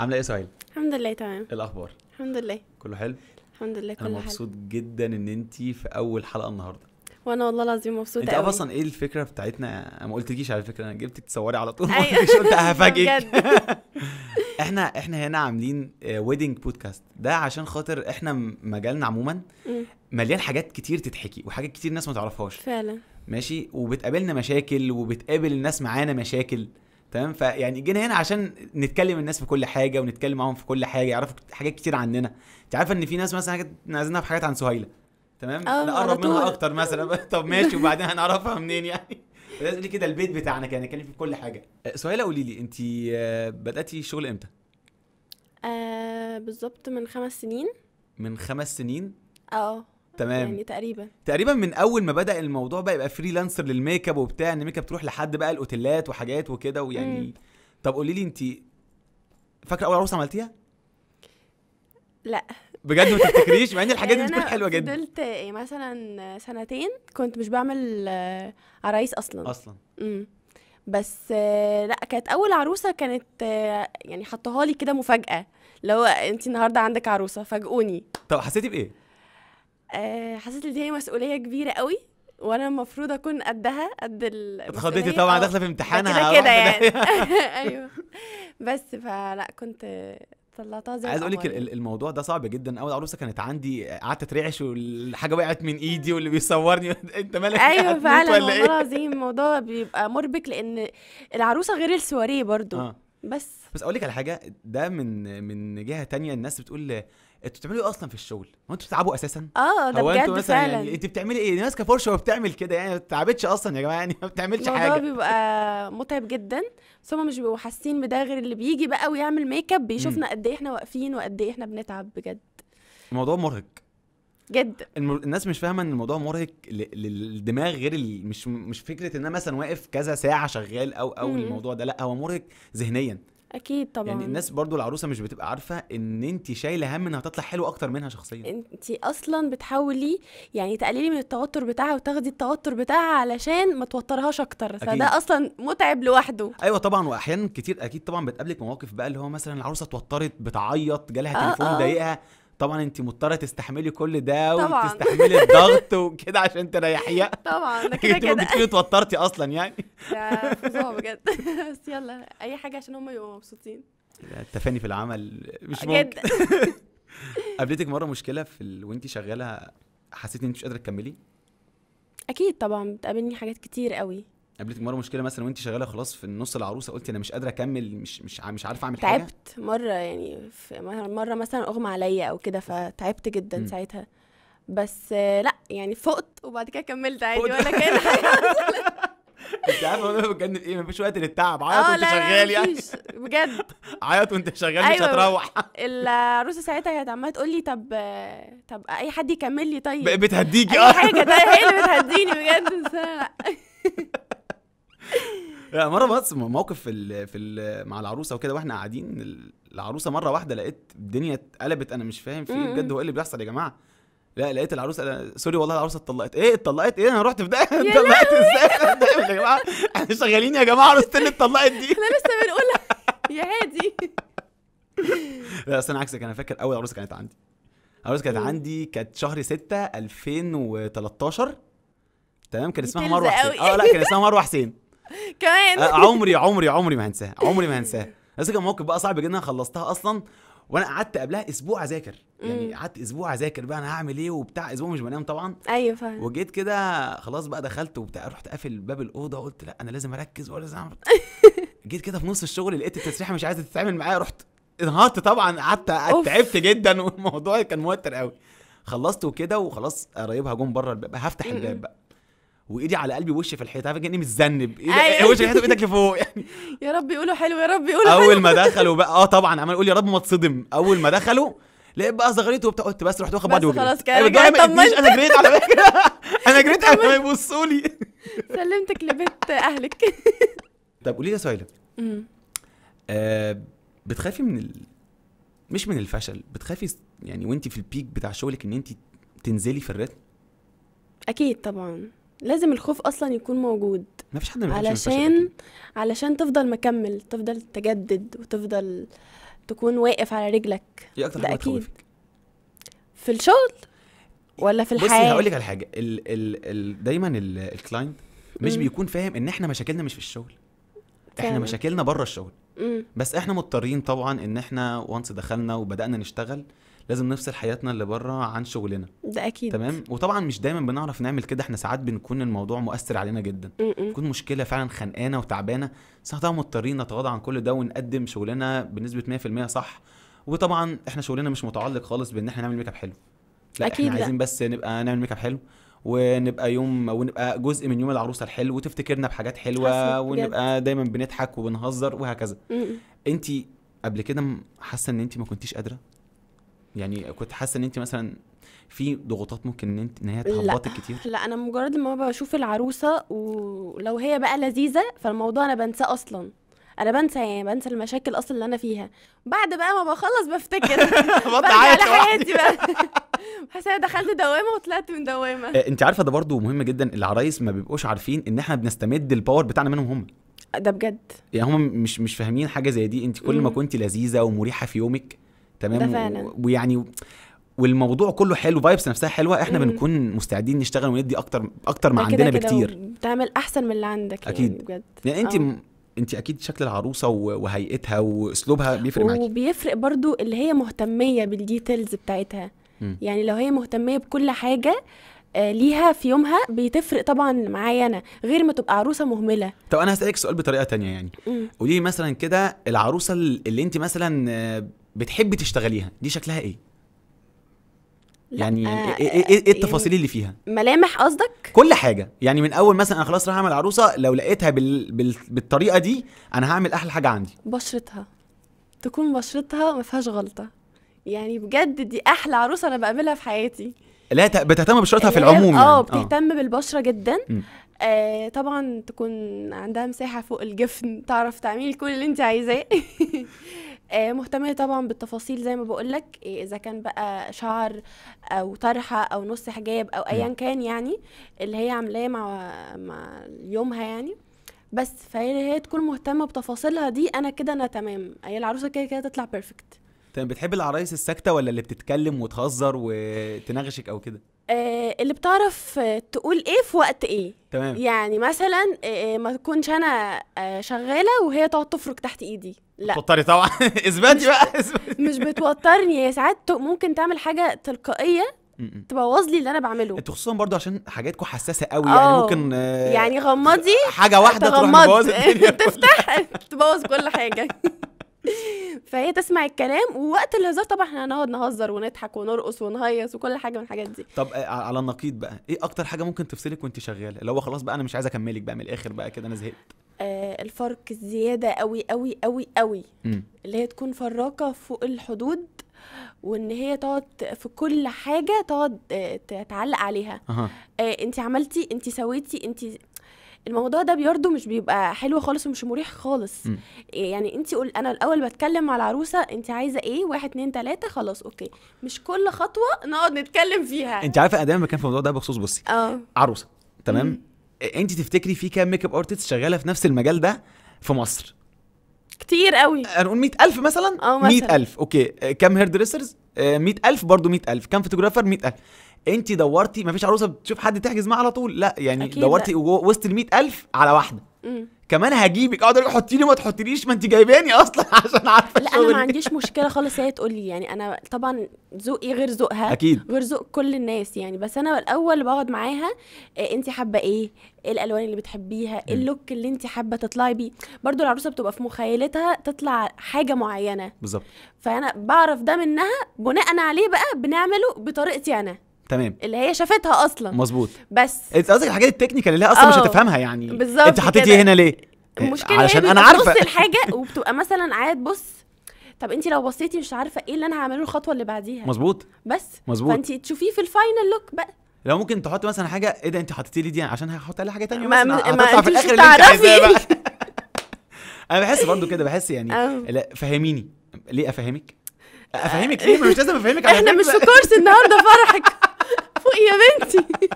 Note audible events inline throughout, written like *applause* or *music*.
عامله ايه سهيل الحمد لله تمام إيه الاخبار الحمد لله كله حلو الحمد لله كله حلو انا مبسوط جدا ان انت في اول حلقه النهارده وانا والله العظيم مبسوطه انت قوي. اصلا ايه الفكره بتاعتنا انا ما قلتلكيش على فكره انا جبتك تصوري على طول أيوة. *laughs* مش قلت هفاجئك *laughs* *laughs* احنا احنا هنا عاملين ويدنج آه، بودكاست ده عشان خاطر احنا مجالنا عموما مليان حاجات كتير تتحكي وحاجات كتير الناس ما تعرفهاش فعلا ماشي وبتقابلنا مشاكل وبتقابل الناس معانا مشاكل تمام فيعني جينا هنا عشان نتكلم الناس في كل حاجه ونتكلم معاهم في كل حاجه يعرفوا حاجات كتير عننا انت عارفه ان في ناس مثلا حاجات عايزينها في حاجات عن سهيله تمام اه، نقرب منها اكتر مثلا *laughs* طب ماشي وبعدين هنعرفها منين يعني لازم *laughs* كده البيت بتاعنا كان نتكلم في كل حاجه آه، سهيله قولي لي انت آه، بداتي الشغل امتى آه بالظبط من خمس سنين من خمس سنين اه تمام يعني تقريبا تقريبا من اول ما بدا الموضوع بقى يبقى فريلانسر للميك اب وبتاع ان الميك اب تروح لحد بقى الاوتيلات وحاجات وكده ويعني مم. طب قولي لي انت فاكره اول عروسه عملتيها؟ لا بجد ما تفتكريش مع ان *laughs* الحاجات دي يعني بتكون حلوه جدا فضلت إيه، مثلا سنتين كنت مش بعمل عرايس اصلا اصلا امم بس آه، لا كانت اول عروسه كانت آه، يعني حطوها لي كده مفاجاه لو انت النهارده عندك عروسه فاجئوني طب حسيتي بايه آه، حسيت ان هي مسؤوليه كبيره قوي وانا المفروض اكون قدها قد ال اتخضيتي طبعا داخله في امتحانها كده كده يعني *laughs* ايوه بس فلا كنت طلعتها زي عايز اقول لك يعني. الموضوع ده صعب جدا اول عروسه كانت عندي قعدت اترعش والحاجه وقعت من ايدي واللي بيصورني *laughs* انت مالك ايوه فعلا إيه؟ والله *laughs* العظيم الموضوع بيبقى مربك لان العروسه غير السواريه برضو آه. بس بس اقول لك على حاجه ده من من جهه تانية الناس بتقول انتوا بتعملوا ايه اصلا في الشغل؟ هو انتوا بتتعبوا اساسا؟ اه ده بجد يعني فعلا يعني انت بتعملي ايه؟ ناس كفرشه وبتعمل كده يعني ما بتتعبتش اصلا يا جماعه يعني ما بتعملش حاجه الموضوع بيبقى متعب جدا بس هم مش بيبقوا حاسين بده غير اللي بيجي بقى ويعمل ميك اب بيشوفنا قد ايه احنا واقفين وقد ايه احنا بنتعب بجد الموضوع مرهق جدا المر... الناس مش فاهمه ان الموضوع مرهق للدماغ غير ال... مش مش فكره ان انا مثلا واقف كذا ساعه شغال او او الموضوع ده لا هو مرهق ذهنيا اكيد يعني طبعا يعني الناس برضو العروسه مش بتبقى عارفه ان انت شايله هم انها تطلع حلوه اكتر منها شخصيا انت اصلا بتحاولي يعني تقللي من التوتر بتاعها وتاخدي التوتر بتاعها علشان ما توترهاش اكتر فده اصلا متعب لوحده ايوه طبعا واحيانا كتير اكيد طبعا بتقابلك مواقف بقى اللي هو مثلا العروسه اتوترت بتعيط جالها تليفون تليفون آه،, آه. ضايقها طبعا انت مضطره تستحملي كل ده طبعا. وتستحملي الضغط وكده عشان تريحيها *laughs* طبعا انا *laughs* كده كده ممكن اتوترتي اصلا يعني ده بجد *laughs* بس يلا اي حاجه عشان هم يبقوا مبسوطين التفاني في العمل مش ممكن قابلتك مره مشكله في ال... وانت شغاله حسيتي ان انت مش قادره تكملي اكيد طبعا بتقابلني حاجات كتير قوي قابلتك مره مشكله مثلا وانت شغاله خلاص في النص العروسه قلت انا مش قادره اكمل مش مش مش عارفه اعمل حاجه تعبت مره يعني في مره مثلا اغمى عليا او كده فتعبت جدا م. ساعتها بس لا يعني فقت وبعد كده كملت عادي ولا كان *laughs* انت عارفه انا بتجنن ايه مفيش وقت للتعب عيط آه، وانت شغال يعني بجد *laughs* عيط وانت شغال مش أيوة. هتروح العروسه ساعتها كانت عماله تقول لي طب طب اي حد يكمل لي طيب بتهديكي اه حاجه هي اللي بتهديني بجد بس لا *laughs* لا مره بس موقف في الـ في الـ مع العروسه وكده واحنا قاعدين العروسه مره واحده لقيت الدنيا اتقلبت انا مش فاهم في إيه بجد هو ايه اللي بيحصل يا جماعه لا لقيت العروسه أنا... سوري والله العروسه اتطلقت ايه اتطلقت ايه انا رحت في ده اتطلقت ازاي *laughs* يا جماعه احنا شغالين يا جماعه عروستي اللي اتطلقت دي احنا لسه بنقولها يا هادي لا اصل انا عكسك انا فاكر اول عروسه كانت عندي عروسه كانت عندي كانت شهر 6 2013 تمام كان اسمها مروه حسين اه لا كان اسمها مروه حسين *laughs* كمان عمري عمري عمري ما هنساها عمري ما هنساها بس كان موقف بقى صعب جدا خلصتها اصلا وانا قعدت قبلها اسبوع اذاكر يعني قعدت اسبوع اذاكر بقى انا هعمل ايه وبتاع اسبوع مش بنام طبعا ايوه فاهم وجيت كده خلاص بقى دخلت وبتاع رحت قافل باب الاوضه قلت لا انا لازم اركز ولازم اعمل *laughs* جيت كده في نص الشغل لقيت التسريحه مش عايزه تتعمل معايا رحت انهارت طبعا قعدت تعبت جدا *laughs* والموضوع كان موتر قوي خلصت وكده وخلاص قرايبها جم بره الباب هفتح الباب بقى وايدي على قلبي وشي في الحيطه عارف كاني متذنب ايه أيوة. وشي في الحيطه بايدك لفوق *laughs* يعني يا رب يقولوا حلو يا رب يقولوا حلو اول ما دخلوا *laughs* بقى اه طبعا عمال اقول يا رب ما اتصدم اول ما دخلوا لقيت بقى صغريته وبتاع قلت بس رحت واخد بعضي وجريت خلاص كده أيوة، طمنت انا جريت على فكره *laughs* انا جريت قبل ما يبصوا لي سلمتك لبيت اهلك طب قولي لي يا سهيله آه، بتخافي من ال... مش من الفشل بتخافي يعني وانت في البيك بتاع شغلك ان انت تنزلي في الريتم اكيد طبعا لازم الخوف اصلا يكون موجود مفيش حد ما علشان علشان تفضل مكمل تفضل تجدد وتفضل تكون واقف على رجلك ايه اكتر حاجه أكيد. في الشغل ولا في الحياه بصي هقول لك على حاجه ال ال ال دايما الكلاينت مش م. بيكون فاهم ان احنا مشاكلنا مش في الشغل احنا فهم. مشاكلنا بره الشغل م. بس احنا مضطرين طبعا ان احنا وانس دخلنا وبدانا نشتغل لازم نفصل حياتنا اللي بره عن شغلنا ده اكيد تمام وطبعا مش دايما بنعرف نعمل كده احنا ساعات بنكون الموضوع مؤثر علينا جدا بتكون مشكله فعلا خانقانه وتعبانه ساعات طبعا مضطرين نتغاضى عن كل ده ونقدم شغلنا بنسبه 100% صح وطبعا احنا شغلنا مش متعلق خالص بان احنا نعمل ميك اب حلو لا أكيد احنا عايزين لا. بس نبقى نعمل ميك اب حلو ونبقى يوم ونبقى جزء من يوم العروسه الحلو وتفتكرنا بحاجات حلوه ونبقى دايما بنضحك وبنهزر وهكذا انت قبل كده حاسه ان انت ما كنتيش قادره يعني كنت حاسه ان انت مثلا في ضغوطات ممكن ان انت ان هي تخبطك كتير لا انا مجرد ما بشوف العروسه ولو هي بقى لذيذه فالموضوع انا بنساه اصلا انا بنسى يعني بنسى المشاكل اصلا اللي انا فيها بعد بقى ما بخلص بفتكر *laughs* بطلع على حياتي بقى *laughs* بحس انا دخلت دوامه وطلعت من دوامه آه، انت عارفه ده برضو مهم جدا العرايس ما بيبقوش عارفين ان احنا بنستمد الباور بتاعنا منهم هم ده بجد يعني هم مش مش فاهمين حاجه زي دي انت كل ما كنت لذيذه ومريحه في يومك تمام ده فعلا. و... ويعني والموضوع كله حلو فايبس نفسها حلوه احنا بنكون مستعدين نشتغل وندي اكتر اكتر ما عندنا بكتير تعمل احسن من اللي عندك يعني اكيد يعني بجد يعني انت أوه. انت اكيد شكل العروسه وهيئتها واسلوبها بيفرق معاكي وبيفرق برضو اللي هي مهتميه بالديتيلز بتاعتها مم. يعني لو هي مهتميه بكل حاجه آه، ليها في يومها بتفرق طبعا معايا انا غير ما تبقى عروسه مهمله طب انا هسالك سؤال بطريقه تانية يعني قولي لي مثلا كده العروسه اللي انت مثلا آه، بتحبي تشتغليها دي شكلها ايه يعني إيه، آه ايه, إيه, إيه التفاصيل يعني اللي فيها ملامح قصدك كل حاجه يعني من اول مثلا انا خلاص رايحه اعمل عروسه لو لقيتها بال... بال... بالطريقه دي انا هعمل احلى حاجه عندي بشرتها تكون بشرتها ما فيهاش غلطه يعني بجد دي احلى عروسه انا بقابلها في حياتي لا بتهتم ببشرتها في العموم آه، يعني. اه بتهتم بالبشره جدا م. آه طبعا تكون عندها مساحه فوق الجفن تعرف تعملي كل اللي انت عايزاه *laughs* آه، مهتمة طبعا بالتفاصيل زي ما بقول لك آه، إذا كان بقى شعر أو طرحة أو نص حجاب أو أيا نعم. كان يعني اللي هي عاملاه مع مع يومها يعني بس فهي هي تكون مهتمة بتفاصيلها دي أنا كده أنا تمام هي العروسة كده كده تطلع بيرفكت تمام بتحب العرايس الساكتة ولا اللي بتتكلم وتهزر وتناغشك أو كده؟ آه اللي بتعرف تقول ايه في وقت ايه تمام يعني مثلا آه, آه، ما تكونش انا آه شغاله وهي تقعد تفرك تحت ايدي لا بتوتري طبعا *laughs* اثباتي بقى اثباتي مش بتوترني هي ساعات ممكن تعمل حاجه تلقائيه تبوظ لي اللي انا بعمله انتوا خصوصا برضو عشان حاجاتكم حساسه قوي يعني آه. ممكن آه يعني غمضي حاجه واحده تروح *laughs* تفتح تبوظ كل حاجه *laughs* فهي تسمع الكلام ووقت الهزار طبعا احنا هنقعد نهزر ونضحك ونرقص ونهيص وكل حاجه من الحاجات دي طب آه، على النقيض بقى ايه اكتر حاجه ممكن تفصلك وانت شغاله اللي هو خلاص بقى انا مش عايزه اكملك بقى من الاخر بقى كده انا زهقت آه الفرق الزياده قوي قوي قوي قوي اللي هي تكون فراقه فوق الحدود وان هي تقعد في كل حاجه تقعد آه، تعلق عليها أه. انت عملتي انت سويتي انت الموضوع ده برضه مش بيبقى حلو خالص ومش مريح خالص م. إيه، يعني انت قول انا الاول بتكلم مع العروسه انت عايزه ايه واحد اتنين تلاته خلاص اوكي مش كل خطوه نقعد نتكلم فيها انت عارفه دايما كان في الموضوع ده بخصوص بصي اه عروسه تمام م. انت تفتكري في كام ميك اب ارتست شغاله في نفس المجال ده في مصر كتير قوي هنقول 100000 مثلا اه مثلا 100000 اوكي كام هير دريسرز 100000 برضه 100000 كام فوتوغرافر 100000 انت دورتي مفيش عروسه بتشوف حد تحجز معاه على طول لا يعني دورتي وسط ال 100000 على واحده كمان هجيبك اقدر احط لي ما تحطيليش ما انت جايباني اصلا *laughs* عشان عارفه لا انا ما عنديش مشكله خالص هي تقول لي يعني انا طبعا ذوقي غير ذوقها اكيد غير ذوق كل الناس يعني بس انا الاول بقعد معاها إيه انت حابه ايه ايه الالوان اللي بتحبيها ايه اللوك اللي انت حابه تطلعي بيه برضو العروسه بتبقى في مخيلتها تطلع حاجه معينه بالظبط فانا بعرف ده منها بناء عليه بقى بنعمله بطريقتي انا تمام اللي هي شافتها اصلا مظبوط بس انت قصدك الحاجات التكنيكال اللي هي اصلا مش آه. هتفهمها يعني بالظبط انت حطيتي هنا ليه المشكله علشان انا عارفه بتبص الحاجه *laughs* وبتبقى مثلا قاعد بص طب انت لو بصيتي مش عارفه ايه اللي انا هعمله الخطوه اللي بعديها مظبوط بس مظبوط فانت تشوفيه في الفاينل لوك بقى لو ممكن تحط مثلا حاجه ايه ده انت حطيتي لي دي يعني عشان هحط عليها حاجه ثانيه مثلا ما في الاخر اللي انت أيوة، *laughs* *laughs* انا بحس برضو كده بحس يعني آه. فهميني ليه افهمك آه. افهمك ليه مش لازم افهمك احنا مش في كورس النهارده فرحك ايه يا بنتي *laughs*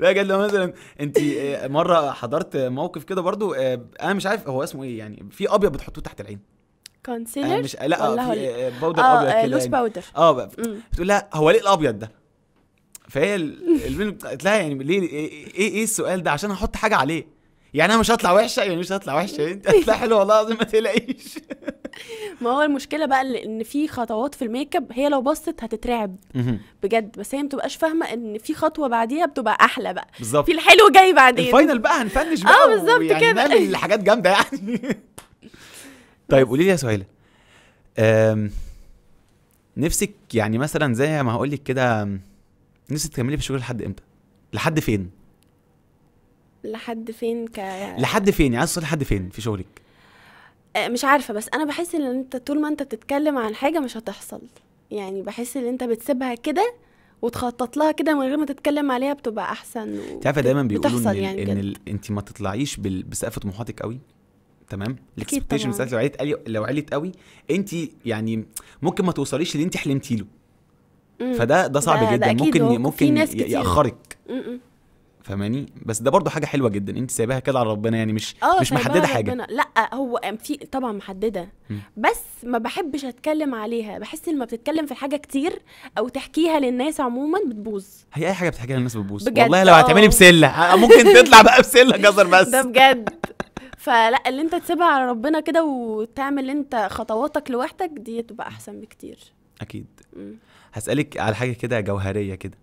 لا جد لو مثلا انت آه، مره حضرت موقف كده برضو آه، انا مش عارف هو اسمه ايه يعني في ابيض بتحطوه تحت العين كونسيلر آه، مش لا بودر ابيض باودر آه ابيض كده لوس باودر يعني. اه بتقول لها هو ليه الابيض ده فهي *laughs* البنت قالت لها يعني ليه إيه،, ايه ايه السؤال ده عشان احط حاجه عليه يعني انا مش هطلع وحشه يعني مش هطلع وحشه انت هتطلع حلوه والله العظيم ما تقلقيش ما هو المشكله بقى ان في خطوات في الميك اب هي لو بصت هتترعب بجد بس هي ما بتبقاش فاهمه ان في خطوه بعديها بتبقى احلى بقى بالظبط في الحلو جاي بعدين الفاينل بقى هنفنش بقى اه بالظبط يعني كده نعمل حاجات جامده يعني *laughs* طيب قولي لي يا سهيله نفسك يعني مثلا زي ما هقول لك كده نفسك تكملي في الشغل لحد امتى لحد فين لحد فين ك لحد فين يعني عايز لحد فين في شغلك آه، مش عارفه بس انا بحس ان انت طول ما انت بتتكلم عن حاجه مش هتحصل يعني بحس ان انت بتسيبها كده وتخطط لها كده من غير ما تتكلم عليها بتبقى احسن انت عارفه دايما بيقولوا ان, يعني إن انت ما تطلعيش بسقف طموحاتك قوي تمام الاكسبكتيشن بتاعتك لو عليت قوي لو عليت قوي انت يعني ممكن ما توصليش اللي انت حلمتي له فده ده صعب ده جدا ده ممكن ممكن ياخرك فهماني بس ده برضو حاجه حلوه جدا انت سايباها كده على ربنا يعني مش آه، مش محدده حاجه ربنا. لا هو في طبعا محدده م. بس ما بحبش اتكلم عليها بحس لما بتتكلم في حاجه كتير او تحكيها للناس عموما بتبوظ هي اي حاجه بتحكيها للناس بتبوظ والله لو آه. هتعملي بسله آه، ممكن *laughs* تطلع بقى بسله جزر بس ده بجد فلا اللي انت تسيبها على ربنا كده وتعمل انت خطواتك لوحدك دي تبقى احسن بكتير اكيد م. هسالك على حاجه كده جوهريه كده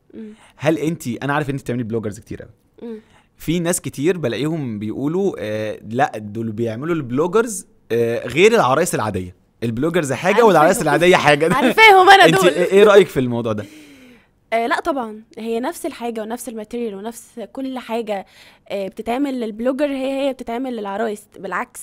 هل انت انا عارف ان انت بتعملي بلوجرز كتير قوي في ناس كتير بلاقيهم بيقولوا آه لا دول بيعملوا البلوجرز آه غير العرايس العاديه البلوجرز حاجه والعرايس العاديه حاجه *laughs* عارفاهم انا دول انت إيه،, ايه رايك في الموضوع ده *laughs* آه لا طبعا هي نفس الحاجه ونفس الماتيريال ونفس كل حاجه آه بتتعمل للبلوجر هي هي بتتعمل للعرايس بالعكس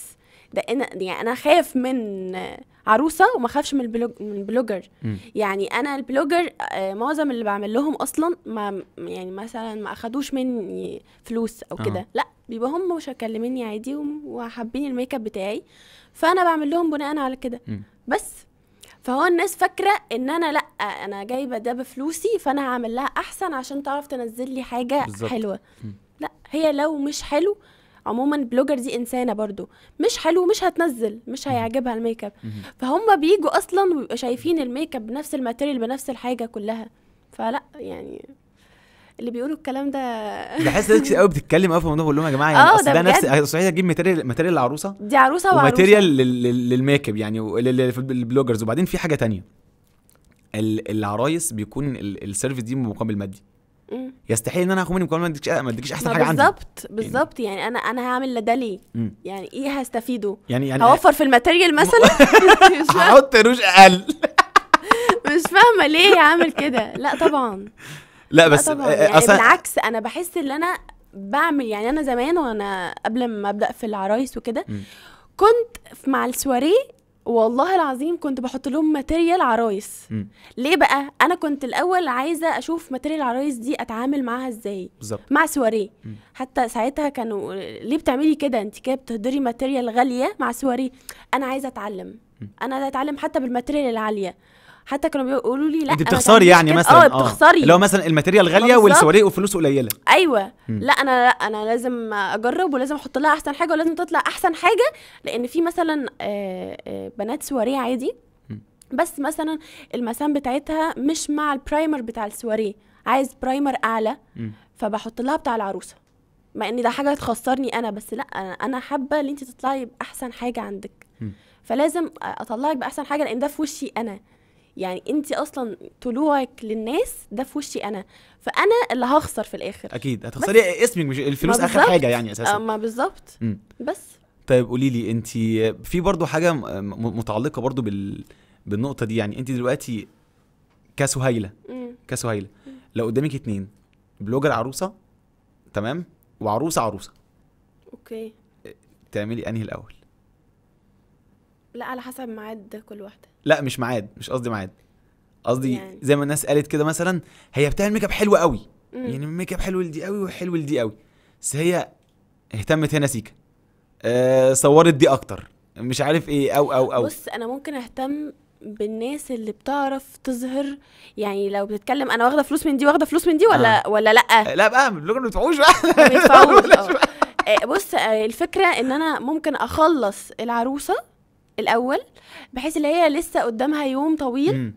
ده انا يعني انا خايف من آه عروسه وما اخافش من البلوج من البلوجر م. يعني انا البلوجر آه، معظم اللي بعمل لهم اصلا ما يعني مثلا ما اخدوش مني فلوس او كده آه. لا بيبقى هم مش مكلميني عادي وحابين الميك اب بتاعي فانا بعمل لهم بناء على كده بس فهو الناس فاكره ان انا لا انا جايبه ده بفلوسي فانا هعمل لها احسن عشان تعرف تنزل لي حاجه بالزبط. حلوه م. لا هي لو مش حلو عموما بلوجر دي انسانه برضو مش حلو مش هتنزل مش هيعجبها الميك اب فهم بيجوا اصلا ويبقوا شايفين الميك اب بنفس الماتيريال بنفس الحاجه كلها فلا يعني اللي بيقولوا الكلام ده بحس *laughs* ناس قوي بتتكلم قوي في الموضوع بقول لهم يا جماعه يعني آه، اصل ده, نفس صحيح اجيب ماتيريال ماتيريال العروسه دي عروسه وعروسه وماتيريال للميك اب يعني للبلوجرز وبعدين في حاجه تانية العرايس بيكون السيرفيس دي مقابل مادي يستحيل ان انا هاخد مني ما اديكش ما اديكش احسن حاجه عندي بالظبط يعني بالظبط يعني. انا انا هعمل ده ليه؟ يعني ايه هستفيده؟ يعني يعني هوفر في الماتيريال مثلا *laughs* هحط روش اقل *laughs* مش فاهمه ليه عامل كده لا طبعا لا بس آه، يعني أصلا... بالعكس انا بحس ان انا بعمل يعني انا زمان وانا قبل ما ابدا في العرايس وكده كنت مع السواريه والله العظيم كنت بحط لهم ماتيريال عرايس ليه بقى انا كنت الاول عايزه اشوف ماتيريال عرايس دي اتعامل معاها ازاي بالزبط. مع سواريه حتى ساعتها كانوا ليه بتعملي كده انت كده بتهدري ماتيريال غاليه مع سواريه انا عايزه اتعلم م. انا عايزه اتعلم حتى بالماتيريال العاليه حتى كانوا بيقولوا لي لا انت بتخسري يعني مثلا آه،, اه بتخسري اللي هو مثلا الماتيريال غاليه والسواليق وفلوس قليله ايوه م. لا انا لا انا لازم اجرب ولازم احط لها احسن حاجه ولازم تطلع احسن حاجه لان في مثلا آه، آه، بنات سواريه عادي بس مثلا المسام بتاعتها مش مع البرايمر بتاع السواريه عايز برايمر اعلى فبحط لها بتاع العروسه مع ان ده حاجه تخسرني انا بس لا انا حابه ان انت تطلعي باحسن حاجه عندك م. فلازم اطلعك باحسن حاجه لان ده في وشي انا يعني انت اصلا طلوعك للناس ده في وشي انا فانا اللي هخسر في الاخر اكيد هتخسري اسمك مش الفلوس اخر حاجه يعني اساسا آه، ما بالظبط بس طيب قولي لي انت في برضو حاجه متعلقه برضو بال بالنقطه دي يعني انت دلوقتي كسهيله كسهيله لو قدامك اتنين بلوجر عروسه تمام وعروسه عروسه اوكي تعملي انهي الاول لا على حسب ميعاد كل واحده لا مش ميعاد مش قصدي ميعاد قصدي يعني. زي ما الناس قالت كده مثلا هي بتعمل ميك اب حلو قوي مم. يعني ميك اب حلو لدي قوي وحلو لدي قوي بس هي اهتمت هنا سيكا أه صورت دي اكتر مش عارف ايه او او او بص انا ممكن اهتم بالناس اللي بتعرف تظهر يعني لو بتتكلم انا واخده فلوس من دي واخده فلوس من دي ولا آه. ولا لا آه، لا بقى البلوجر ما بيدفعوش بقى *laughs* آه، آه، بص الفكره ان انا ممكن اخلص العروسه الاول بحيث ان هي لسه قدامها يوم طويل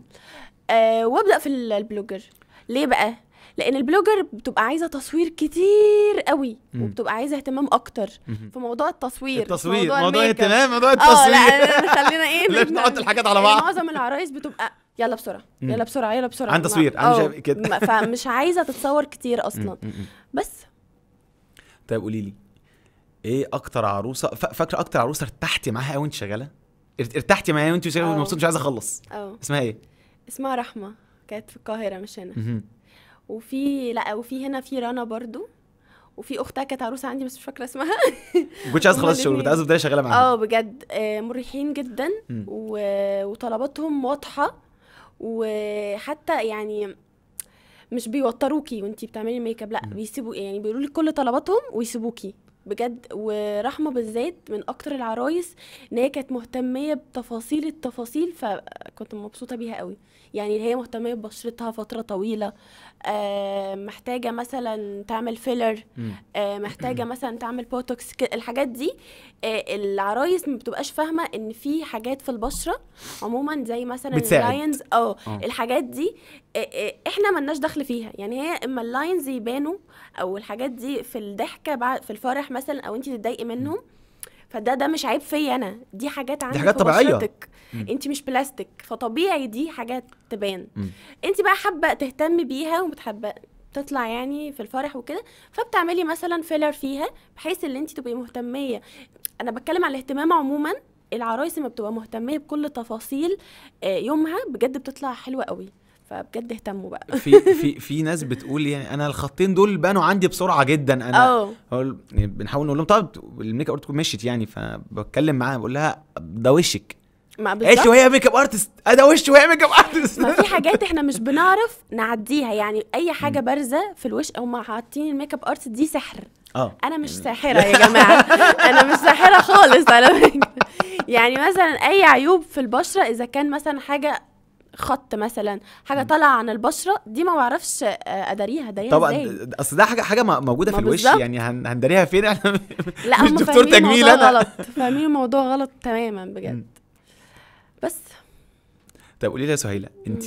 آه وابدا في البلوجر ليه بقى لان البلوجر بتبقى عايزه تصوير كتير قوي مم. وبتبقى عايزه اهتمام اكتر مم. في موضوع التصوير التصوير موضوع, موضوع اهتمام موضوع التصوير اه لا خلينا *laughs* ايه ليه بنحط الحاجات على بعض معظم العرايس بتبقى *laughs* يلا بسرعه مم. يلا بسرعه يلا بسرعه عن تصوير آه، عن شايف كده فمش عايزه تتصور كتير اصلا مم. مم. بس طيب قولي لي ايه اكتر عروسه فاكره اكتر عروسه ارتحتي معاها قوي وانت شغاله ارتحتي معايا وانت مبسوطه مبسوط مش عايزه اخلص اه اسمها ايه اسمها رحمه كانت في القاهره مش هنا م-م. وفي لا وفي هنا في رنا برضو وفي اختها كانت عروسه عندي بس مش فاكره اسمها *laughs* كنتش عايز اخلص الشغل كنت عايز ابدا شغاله معاها اه بجد آه، مريحين جدا و... وطلباتهم واضحه وحتى يعني مش بيوتروكي وانتي بتعملي ميك اب لا بيسيبوا يعني بيقولوا لك كل طلباتهم ويسيبوكي بجد ورحمه بالذات من اكتر العرايس ان هي كانت مهتميه بتفاصيل التفاصيل فكنت مبسوطه بيها قوي يعني هي مهتميه ببشرتها فتره طويله آه، محتاجه مثلا تعمل فيلر آه، محتاجه *clears throat* مثلا تعمل بوتوكس الحاجات دي آه، العرايس ما بتبقاش فاهمه ان في حاجات في البشره عموما زي مثلا اللاينز او الحاجات دي احنا ملناش دخل فيها يعني هي اما اللاينز يبانوا او الحاجات دي في الضحكه في الفرح مثلا او انت تتضايقي منهم فده ده مش عيب فيا انا دي حاجات عندك دي حاجات طبيعيه انت مش بلاستيك فطبيعي دي حاجات تبان انت بقى حابه تهتمي بيها وبتحبه تطلع يعني في الفرح وكده فبتعملي مثلا فيلر فيها بحيث ان انت تبقي مهتميه انا بتكلم على الاهتمام عموما العرايس ما بتبقى مهتميه بكل تفاصيل آه، يومها بجد بتطلع حلوه قوي فبجد اهتموا بقى في في في ناس بتقول يعني انا الخطين دول بانوا عندي بسرعه جدا انا اه بنحاول نقول لهم طب الميك اب ارتست مشيت يعني فبتكلم معاها بقول لها ده وشك ما ايش وهي ميك اب ارتست ده وش وهي ميك اب ارتست ما في حاجات احنا مش بنعرف نعديها يعني اي حاجه بارزه في الوش او ما حاطين الميك اب ارتست دي سحر اه انا مش ساحره يا جماعه *laughs* انا مش ساحره خالص على فكره *laughs* يعني مثلا اي عيوب في البشره اذا كان مثلا حاجه خط مثلا حاجه طالعه عن البشره دي ما بعرفش آه، اداريها اداريها طبعا ازاي اصل ده حاجه حاجه موجوده في الوش يعني هنداريها فين *laughs* احنا لا مش دكتور تجميل انا غلط *laughs* فاهمين الموضوع غلط تماما بجد بس طب قولي لي يا سهيله انت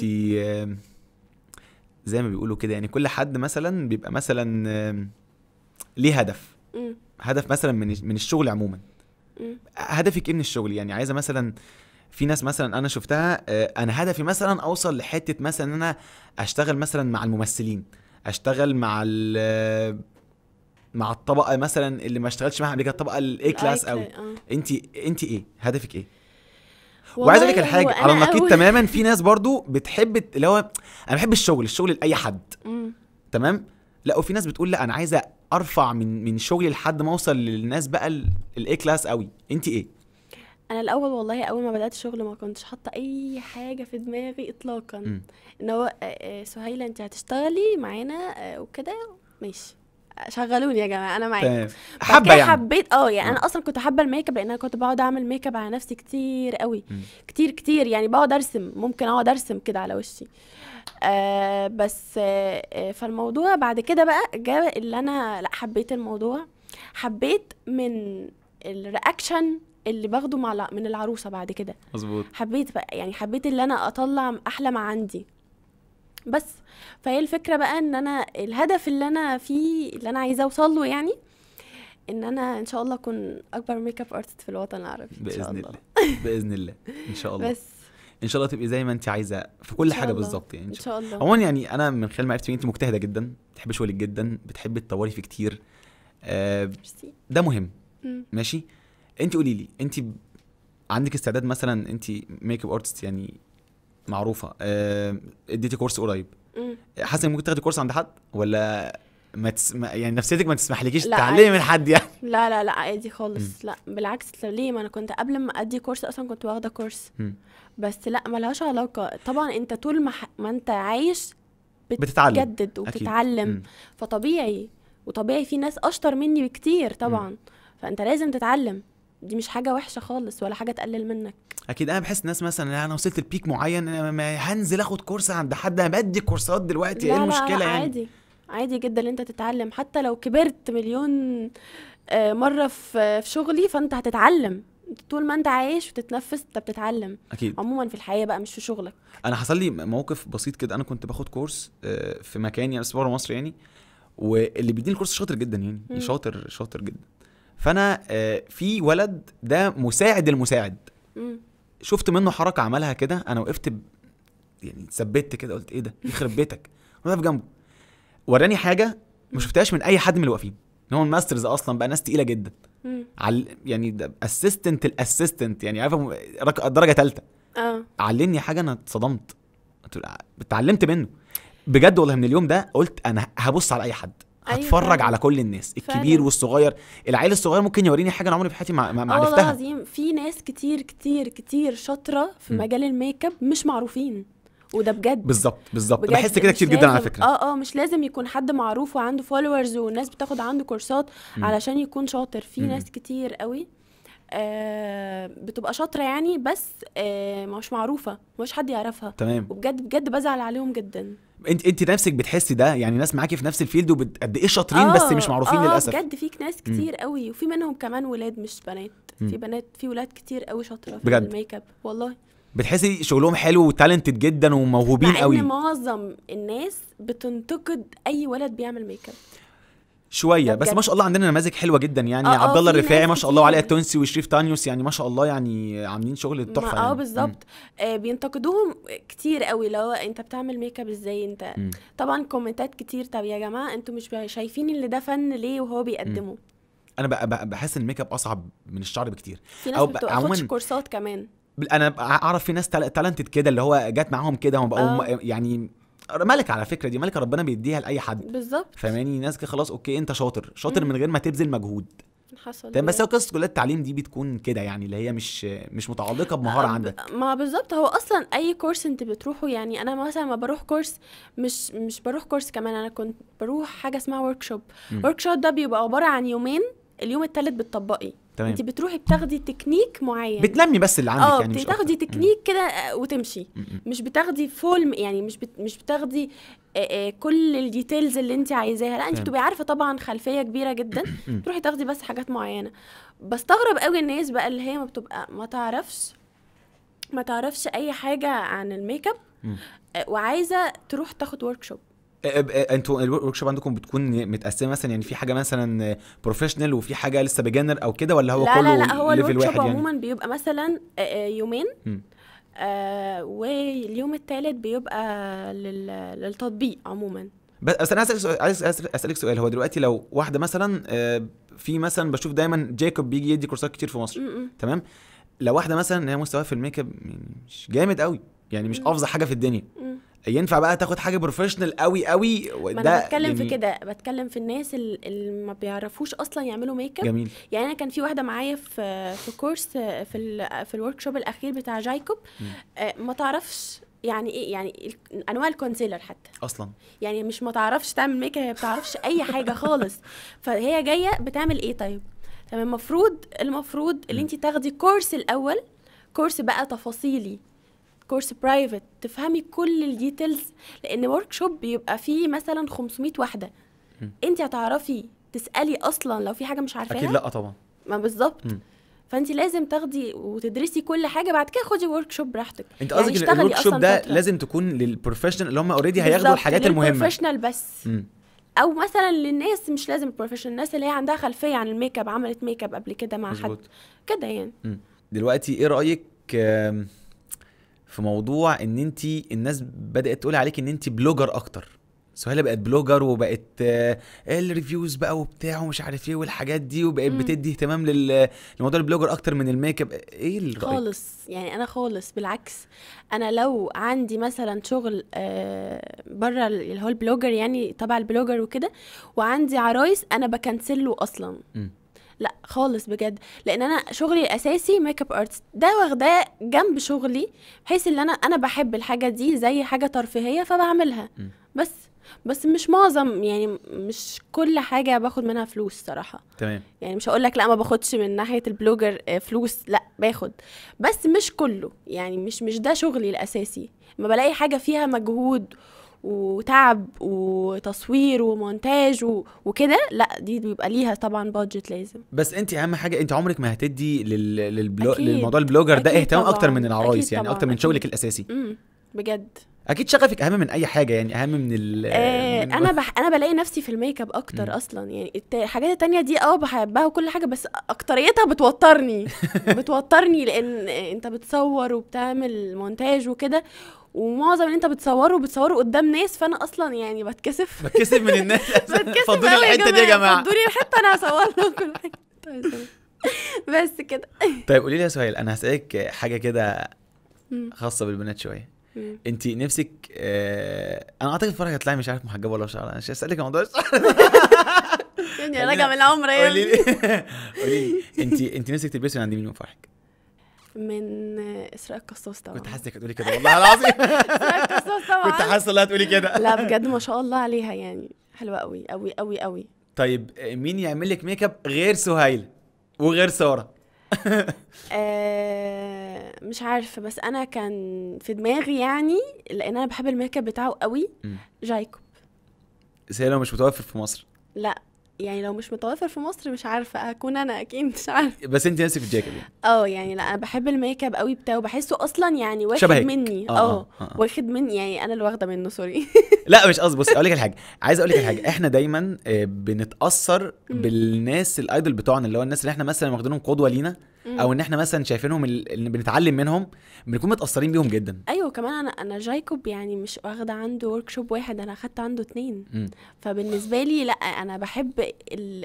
زي ما بيقولوا كده يعني كل حد مثلا بيبقى مثلا ليه هدف هدف مثلا من من الشغل عموما هدفك ايه من الشغل يعني عايزه مثلا في ناس مثلا انا شفتها آه، انا هدفي مثلا اوصل لحته مثلا ان انا اشتغل مثلا مع الممثلين اشتغل مع آه، مع الطبقه مثلا اللي ما اشتغلتش معاها قبل كده الطبقه الاي كلاس او آه. انت انت ايه هدفك ايه وعايز اقول لك الحاجه على النقيض تماما في ناس برضو بتحب اللي هو انا بحب الشغل الشغل لاي حد *laughs* تمام لا وفي ناس بتقول لا انا عايزه ارفع من من شغلي لحد ما اوصل للناس بقى الاي كلاس قوي انت ايه انا الاول والله اول ما بدات شغل ما كنتش حاطه اي حاجه في دماغي اطلاقا ان هو آه، آه، سهيله انت هتشتغلي معانا آه، وكده ماشي شغلوني يا جماعه انا معاكم حابه يعني حبيت اه يعني انا اصلا كنت حابه الميك اب لان انا كنت بقعد اعمل ميك اب على نفسي كتير قوي م. كتير كتير يعني بقعد ارسم ممكن اقعد ارسم كده على وشي آه بس آه فالموضوع بعد كده بقى جاء اللي انا لا حبيت الموضوع حبيت من الرياكشن اللي باخده مع من العروسه بعد كده مظبوط حبيت بقى يعني حبيت اللي انا اطلع احلى ما عندي بس فهي الفكره بقى ان انا الهدف اللي انا فيه اللي انا عايزه اوصل له يعني ان انا ان شاء الله اكون اكبر ميك اب ارتست في الوطن العربي باذن الله. الله باذن الله ان شاء الله بس ان شاء الله تبقي زي ما انت عايزه في كل حاجه بالظبط يعني ان شاء الله عموما يعني انا من خلال ما ان انت مجتهده جدا بتحبي شغلك جدا بتحبي تطوري في كتير آه ده مهم ماشي انت قولي لي انت عندك استعداد مثلا انت ميك اب ارتست يعني معروفه اه اديتي كورس قريب حاسه ممكن تاخدي كورس عند حد ولا ما, تسم... يعني نفسيتك ما تسمحلكيش تتعلمي من حد يعني لا لا لا عادي خالص م. لا بالعكس ليه ما انا كنت قبل ما ادي كورس اصلا كنت واخده كورس م. بس لا ملهاش علاقه طبعا انت طول ما ح... ما انت عايش بتتعلم بتجدد وبتتعلم أكيد. فطبيعي وطبيعي في ناس اشطر مني بكتير طبعا م. فانت لازم تتعلم دي مش حاجه وحشه خالص ولا حاجه تقلل منك اكيد انا بحس ناس مثلا انا وصلت لبيك معين ما هنزل اخد كورس عند حد انا بدي كورسات دلوقتي ايه المشكله لا لا يعني عادي عادي جدا ان انت تتعلم حتى لو كبرت مليون آه، مره في شغلي فانت هتتعلم طول ما انت عايش وتتنفس انت بتتعلم اكيد عموما في الحياه بقى مش في شغلك انا حصل لي موقف بسيط كده انا كنت باخد كورس آه، في مكان يعني بس بره مصر يعني واللي بيديني الكورس شاطر جدا يعني م. شاطر شاطر جدا فانا آه، في ولد ده مساعد المساعد شفت منه حركه عملها كده انا وقفت ب... يعني اتثبت كده قلت ايه ده يخرب بيتك *laughs* وانا واقف جنبه وراني حاجه ما شفتهاش من اي حد من اللي واقفين ان هو الماسترز اصلا بقى ناس تقيله جدا عل... يعني اسيستنت الاسيستنت يعني عارفه درجه ثالثه اه علمني حاجه انا اتصدمت اتعلمت منه بجد والله من اليوم ده قلت انا هبص على اي حد هتفرج أيوة على كل الناس الكبير فعلا. والصغير العيل الصغير ممكن يوريني حاجه انا عمري في حياتي ما ما آه، عرفتها والله العظيم في ناس كتير كتير كتير شاطره في م. مجال الميك اب مش معروفين وده بجد بالظبط بالظبط بحس كده كتير جدا على فكره اه اه مش لازم يكون حد معروف وعنده فولورز والناس بتاخد عنده كورسات م. علشان يكون شاطر في م. ناس كتير قوي آه بتبقى شاطره يعني بس آه مش معروفه مش حد يعرفها تمام وبجد بجد بزعل عليهم جدا انت انت نفسك بتحسي ده يعني ناس معاكي في نفس الفيلد وقد ايه شاطرين بس آه، مش معروفين آه، للاسف آه بجد فيك ناس كتير مم. قوي وفي منهم كمان ولاد مش بنات مم. في بنات في ولاد كتير قوي شاطره في الميك اب والله بتحسي شغلهم حلو وتالنتد جدا وموهوبين قوي مع ان معظم الناس بتنتقد اي ولد بيعمل ميك اب شويه بس ما شاء الله عندنا نماذج حلوه جدا يعني آه، آه، عبد الله الرفاعي ما شاء الله وعلي التونسي وشريف تانيوس يعني ما شاء الله يعني عاملين شغل تحفه آه، يعني. اه بالظبط آه بينتقدوهم كتير قوي لو انت بتعمل ميك اب ازاي انت م. طبعا كومنتات كتير طب يا جماعه انتوا مش شايفين اللي ده فن ليه وهو بيقدمه م. انا بحس ان الميك اب اصعب من الشعر بكتير في ناس بتاخدش كورسات كمان انا اعرف في ناس تالنتد كده اللي هو جت معاهم كده هم بقوا يعني ملكه على فكره دي ملكه ربنا بيديها لاي حد بالظبط فاهماني ناس كده خلاص اوكي انت شاطر شاطر من غير ما تبذل مجهود حصل طيب بس هو قصه كليه التعليم دي بتكون كده يعني اللي هي مش مش متعلقه بمهاره عندك ما بالظبط هو اصلا اي كورس انت بتروحه يعني انا مثلا ما بروح كورس مش مش بروح كورس كمان انا كنت بروح حاجه اسمها ورك شوب ورك شوب ده بيبقى عباره عن يومين اليوم التالت بتطبقي تمام انت بتروحي بتاخدي تكنيك معين بتنمي بس اللي عندك اه يعني، مش بتاخدي تكنيك كده آه، وتمشي م -م. مش بتاخدي فول يعني مش بت... مش بتاخدي آآ آه، آآ آه، كل الديتيلز اللي انت عايزاها لا انت بتبقي عارفه طبعا خلفيه كبيره جدا *coughs* تروحي تاخدي بس حاجات معينه بستغرب قوي الناس بقى اللي هي ما بتبقى ما تعرفش ما تعرفش اي حاجه عن الميك اب وعايزه تروح تاخد ورك شوب انتوا الورك شوب عندكم بتكون متقسمه مثلا يعني في حاجه مثلا بروفيشنال وفي حاجه لسه بيجنر او كده ولا هو لا كله لا لا هو الورك شوب يعني؟ عموما يعني؟ بيبقى مثلا يومين آه واليوم الثالث بيبقى للتطبيق عموما بس انا عايز عايز اسالك سؤال هو دلوقتي لو واحده مثلا في مثلا بشوف دايما جاكوب بيجي يدي كورسات كتير في مصر م -م. تمام لو واحده مثلا هي مستواها في الميك اب مش جامد قوي يعني مش افظع حاجه في الدنيا م ينفع بقى تاخد حاجه بروفيشنال قوي قوي ده انا بتكلم في يعني كده بتكلم في الناس اللي ما بيعرفوش اصلا يعملوا ميك اب جميل يعني انا كان في واحده معايا في في كورس في الـ في الورك شوب الاخير بتاع جايكوب آه، ما تعرفش يعني ايه يعني انواع الكونسيلر حتى اصلا يعني مش ما تعرفش تعمل ميك اب ما بتعرفش اي حاجه خالص *laughs* فهي جايه بتعمل ايه طيب تمام المفروض المفروض ان انت تاخدي كورس الاول كورس بقى تفاصيلي كورس برايفت تفهمي كل الديتيلز لان ورك شوب بيبقى فيه مثلا 500 واحده انت هتعرفي تسالي اصلا لو في حاجه مش عارفاها اكيد لا طبعا ما بالظبط فانت لازم تاخدي وتدرسي كل حاجه بعد كده خدي ورك شوب براحتك انت يعني قصدك يعني الورك شوب ده فترة. لازم تكون للبروفيشنال اللي هم اوريدي هياخدوا الحاجات المهمه للبروفيشنال بس م. او مثلا للناس مش لازم بروفيشنال الناس اللي هي عندها خلفيه عن الميك اب عملت ميك اب قبل كده مع مزبوط. حد كده يعني م. دلوقتي ايه رايك في موضوع ان انت الناس بدات تقول عليك ان انت بلوجر اكتر سهيلة بقت بلوجر وبقت آه الريفيوز بقى وبتاع ومش عارف ايه والحاجات دي وبقت بتدي اهتمام لموضوع البلوجر اكتر من الميك اب ايه اللي خالص يعني انا خالص بالعكس انا لو عندي مثلا شغل آه بره اللي هو البلوجر يعني تبع البلوجر وكده وعندي عرايس انا بكنسله اصلا م. لا خالص بجد لان انا شغلي الاساسي ميك اب ارتست ده واخداه جنب شغلي بحيث ان انا انا بحب الحاجه دي زي حاجه ترفيهيه فبعملها بس بس مش معظم يعني مش كل حاجه باخد منها فلوس صراحه تمام يعني مش هقول لك لا ما باخدش من ناحيه البلوجر آه، فلوس لا باخد بس مش كله يعني مش مش ده شغلي الاساسي ما بلاقي حاجه فيها مجهود وتعب وتصوير ومونتاج وكده لا دي بيبقى ليها طبعا بادجت لازم بس انت اهم حاجه انت عمرك ما هتدي للبلو... للموضوع البلوجر ده اهتمام اكتر من العرايس يعني اكتر من شغلك الاساسي امم بجد اكيد شغفك اهم من اي حاجه يعني اهم من ال آه انا بح... انا بلاقي نفسي في الميك اب اكتر م. اصلا يعني الحاجات التانية دي اه بحبها وكل حاجه بس اكتريتها بتوترني *laughs* بتوترني لان انت بتصور وبتعمل مونتاج وكده ومعظم اللي انت بتصوره بتصوره قدام ناس فانا اصلا يعني بتكسف بتكسف من الناس *laughs* فضولي الحته دي يا جماعه فضولي الحته انا هصور لكم كل حاجه *laughs* بس كده طيب قولي لي يا سهيل انا هسالك حاجه كده خاصه بالبنات شويه انت نفسك آه انا اعتقد فرحه هتطلعي مش عارف محجبه ولا شعر انا مش هسالك موضوع *laughs* يعني راجع من العمر يا *laughs* قولي لي انت انت نفسك تلبسي من عند مين يوم فرحك؟ من آه، اسراء القصاص طبعا كنت حاسه هتقولي كده والله العظيم *laughs* اسراء القصاص طبعا كنت حاسه انها هتقولي كده لا بجد ما شاء الله عليها يعني حلوه قوي قوي قوي قوي طيب مين يعمل لك ميك اب غير سهيل وغير ساره؟ آه مش عارفه بس انا كان في دماغي يعني لان انا بحب الميك اب بتاعه قوي جايكوب زي لو مش متوفر في مصر لا يعني لو مش متوفر في مصر مش عارفه هكون انا اكيد مش عارفه بس انت نفسك في الجاكيت يعني اه يعني لا انا بحب الميك اب قوي بتاعه بحسه اصلا يعني واخد شبهك. مني اه, آه. آه،, آه. واخد مني يعني انا اللي واخده منه سوري *laughs* لا مش قصدي بصي اقول لك الحاجه عايز اقول لك الحاجه احنا دايما آه، بنتاثر بالناس الايدول بتوعنا اللي هو الناس اللي احنا مثلا واخدينهم قدوه لينا او ان احنا مثلا شايفينهم اللي بنتعلم منهم بنكون متاثرين بيهم جدا ايوه كمان انا انا جايكوب يعني مش واخده عنده ورك شوب واحد انا اخدت عنده اتنين مم. فبالنسبه لي لا انا بحب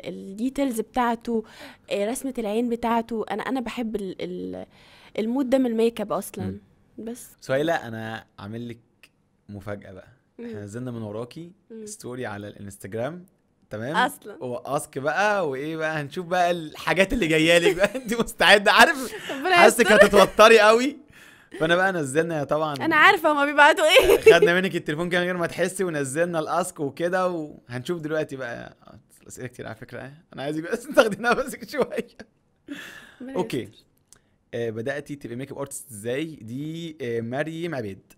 الديتيلز بتاعته آه، رسمه العين بتاعته انا انا بحب المود ده من الميك اب اصلا مم. بس سهيلة انا عامل لك مفاجاه بقى احنا نزلنا من وراكي ستوري على الانستجرام تمام اصلا واسك بقى وايه بقى هنشوف بقى الحاجات اللي جايه لك بقى *laughs* انت مستعده عارف حاسك هتتوتري قوي فانا بقى نزلنا طبعا انا عارفه هما بيبعتوا ايه *laughs* خدنا منك التليفون كان غير ما تحسي ونزلنا الاسك وكده وهنشوف دلوقتي بقى اسئله كتير على فكره انا عايزك *laughs* بس تاخدي نفسك شويه اوكي آه بداتي تبقي ميك اب ارتست ازاي دي آه مريم عبيد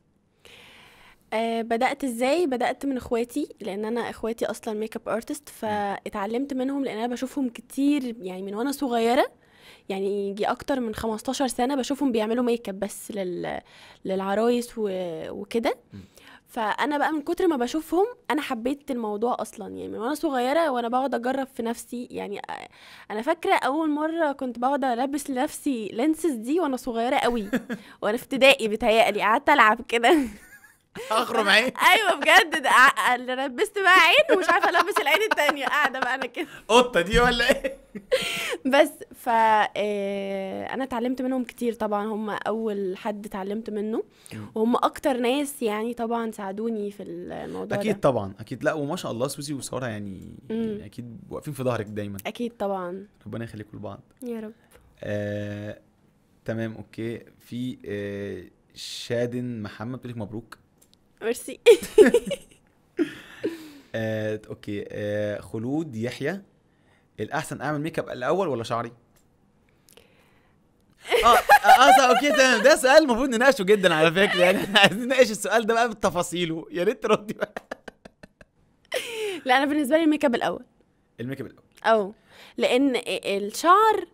آه، بدأت ازاي؟ بدأت من اخواتي لان انا اخواتي اصلا ميك اب ارتست فاتعلمت منهم لان انا بشوفهم كتير يعني من وانا صغيرة يعني يجي اكتر من 15 سنة بشوفهم بيعملوا ميك اب بس لل... للعرايس و... وكده فانا بقى من كتر ما بشوفهم انا حبيت الموضوع اصلا يعني من وانا صغيره وانا بقعد اجرب في نفسي يعني انا فاكره اول مره كنت بقعد البس لنفسي لينسز دي وانا صغيره قوي *laughs* وانا في ابتدائي بتهيألي قعدت العب كده *laughs* اخرم عين ايوه بجد ده اللي لبست بقى عين ومش عارفه البس العين التانية قاعده بقى انا كده قطه دي ولا ايه بس ف آه، انا اتعلمت منهم كتير طبعا هم اول حد اتعلمت منه وهم اكتر ناس يعني طبعا ساعدوني في الموضوع اكيد ده. طبعا اكيد لا وما شاء الله سوزي وساره يعني, يعني اكيد واقفين في ظهرك دايما اكيد طبعا ربنا يخليكم لبعض يا رب آه، تمام اوكي في آه، شادن محمد بيقول مبروك ميرسي *laughs* آه، اوكي آه، خلود يحيى الاحسن اعمل ميك اب الاول ولا شعري؟ اه اه, آه، صح اوكي تمام ده سؤال المفروض نناقشه جدا على فكره يعني عايزين نناقش السؤال ده بقى بتفاصيله يا ريت تردي بقى لا انا بالنسبه لي الميك اب الاول الميك اب الاول او لان الشعر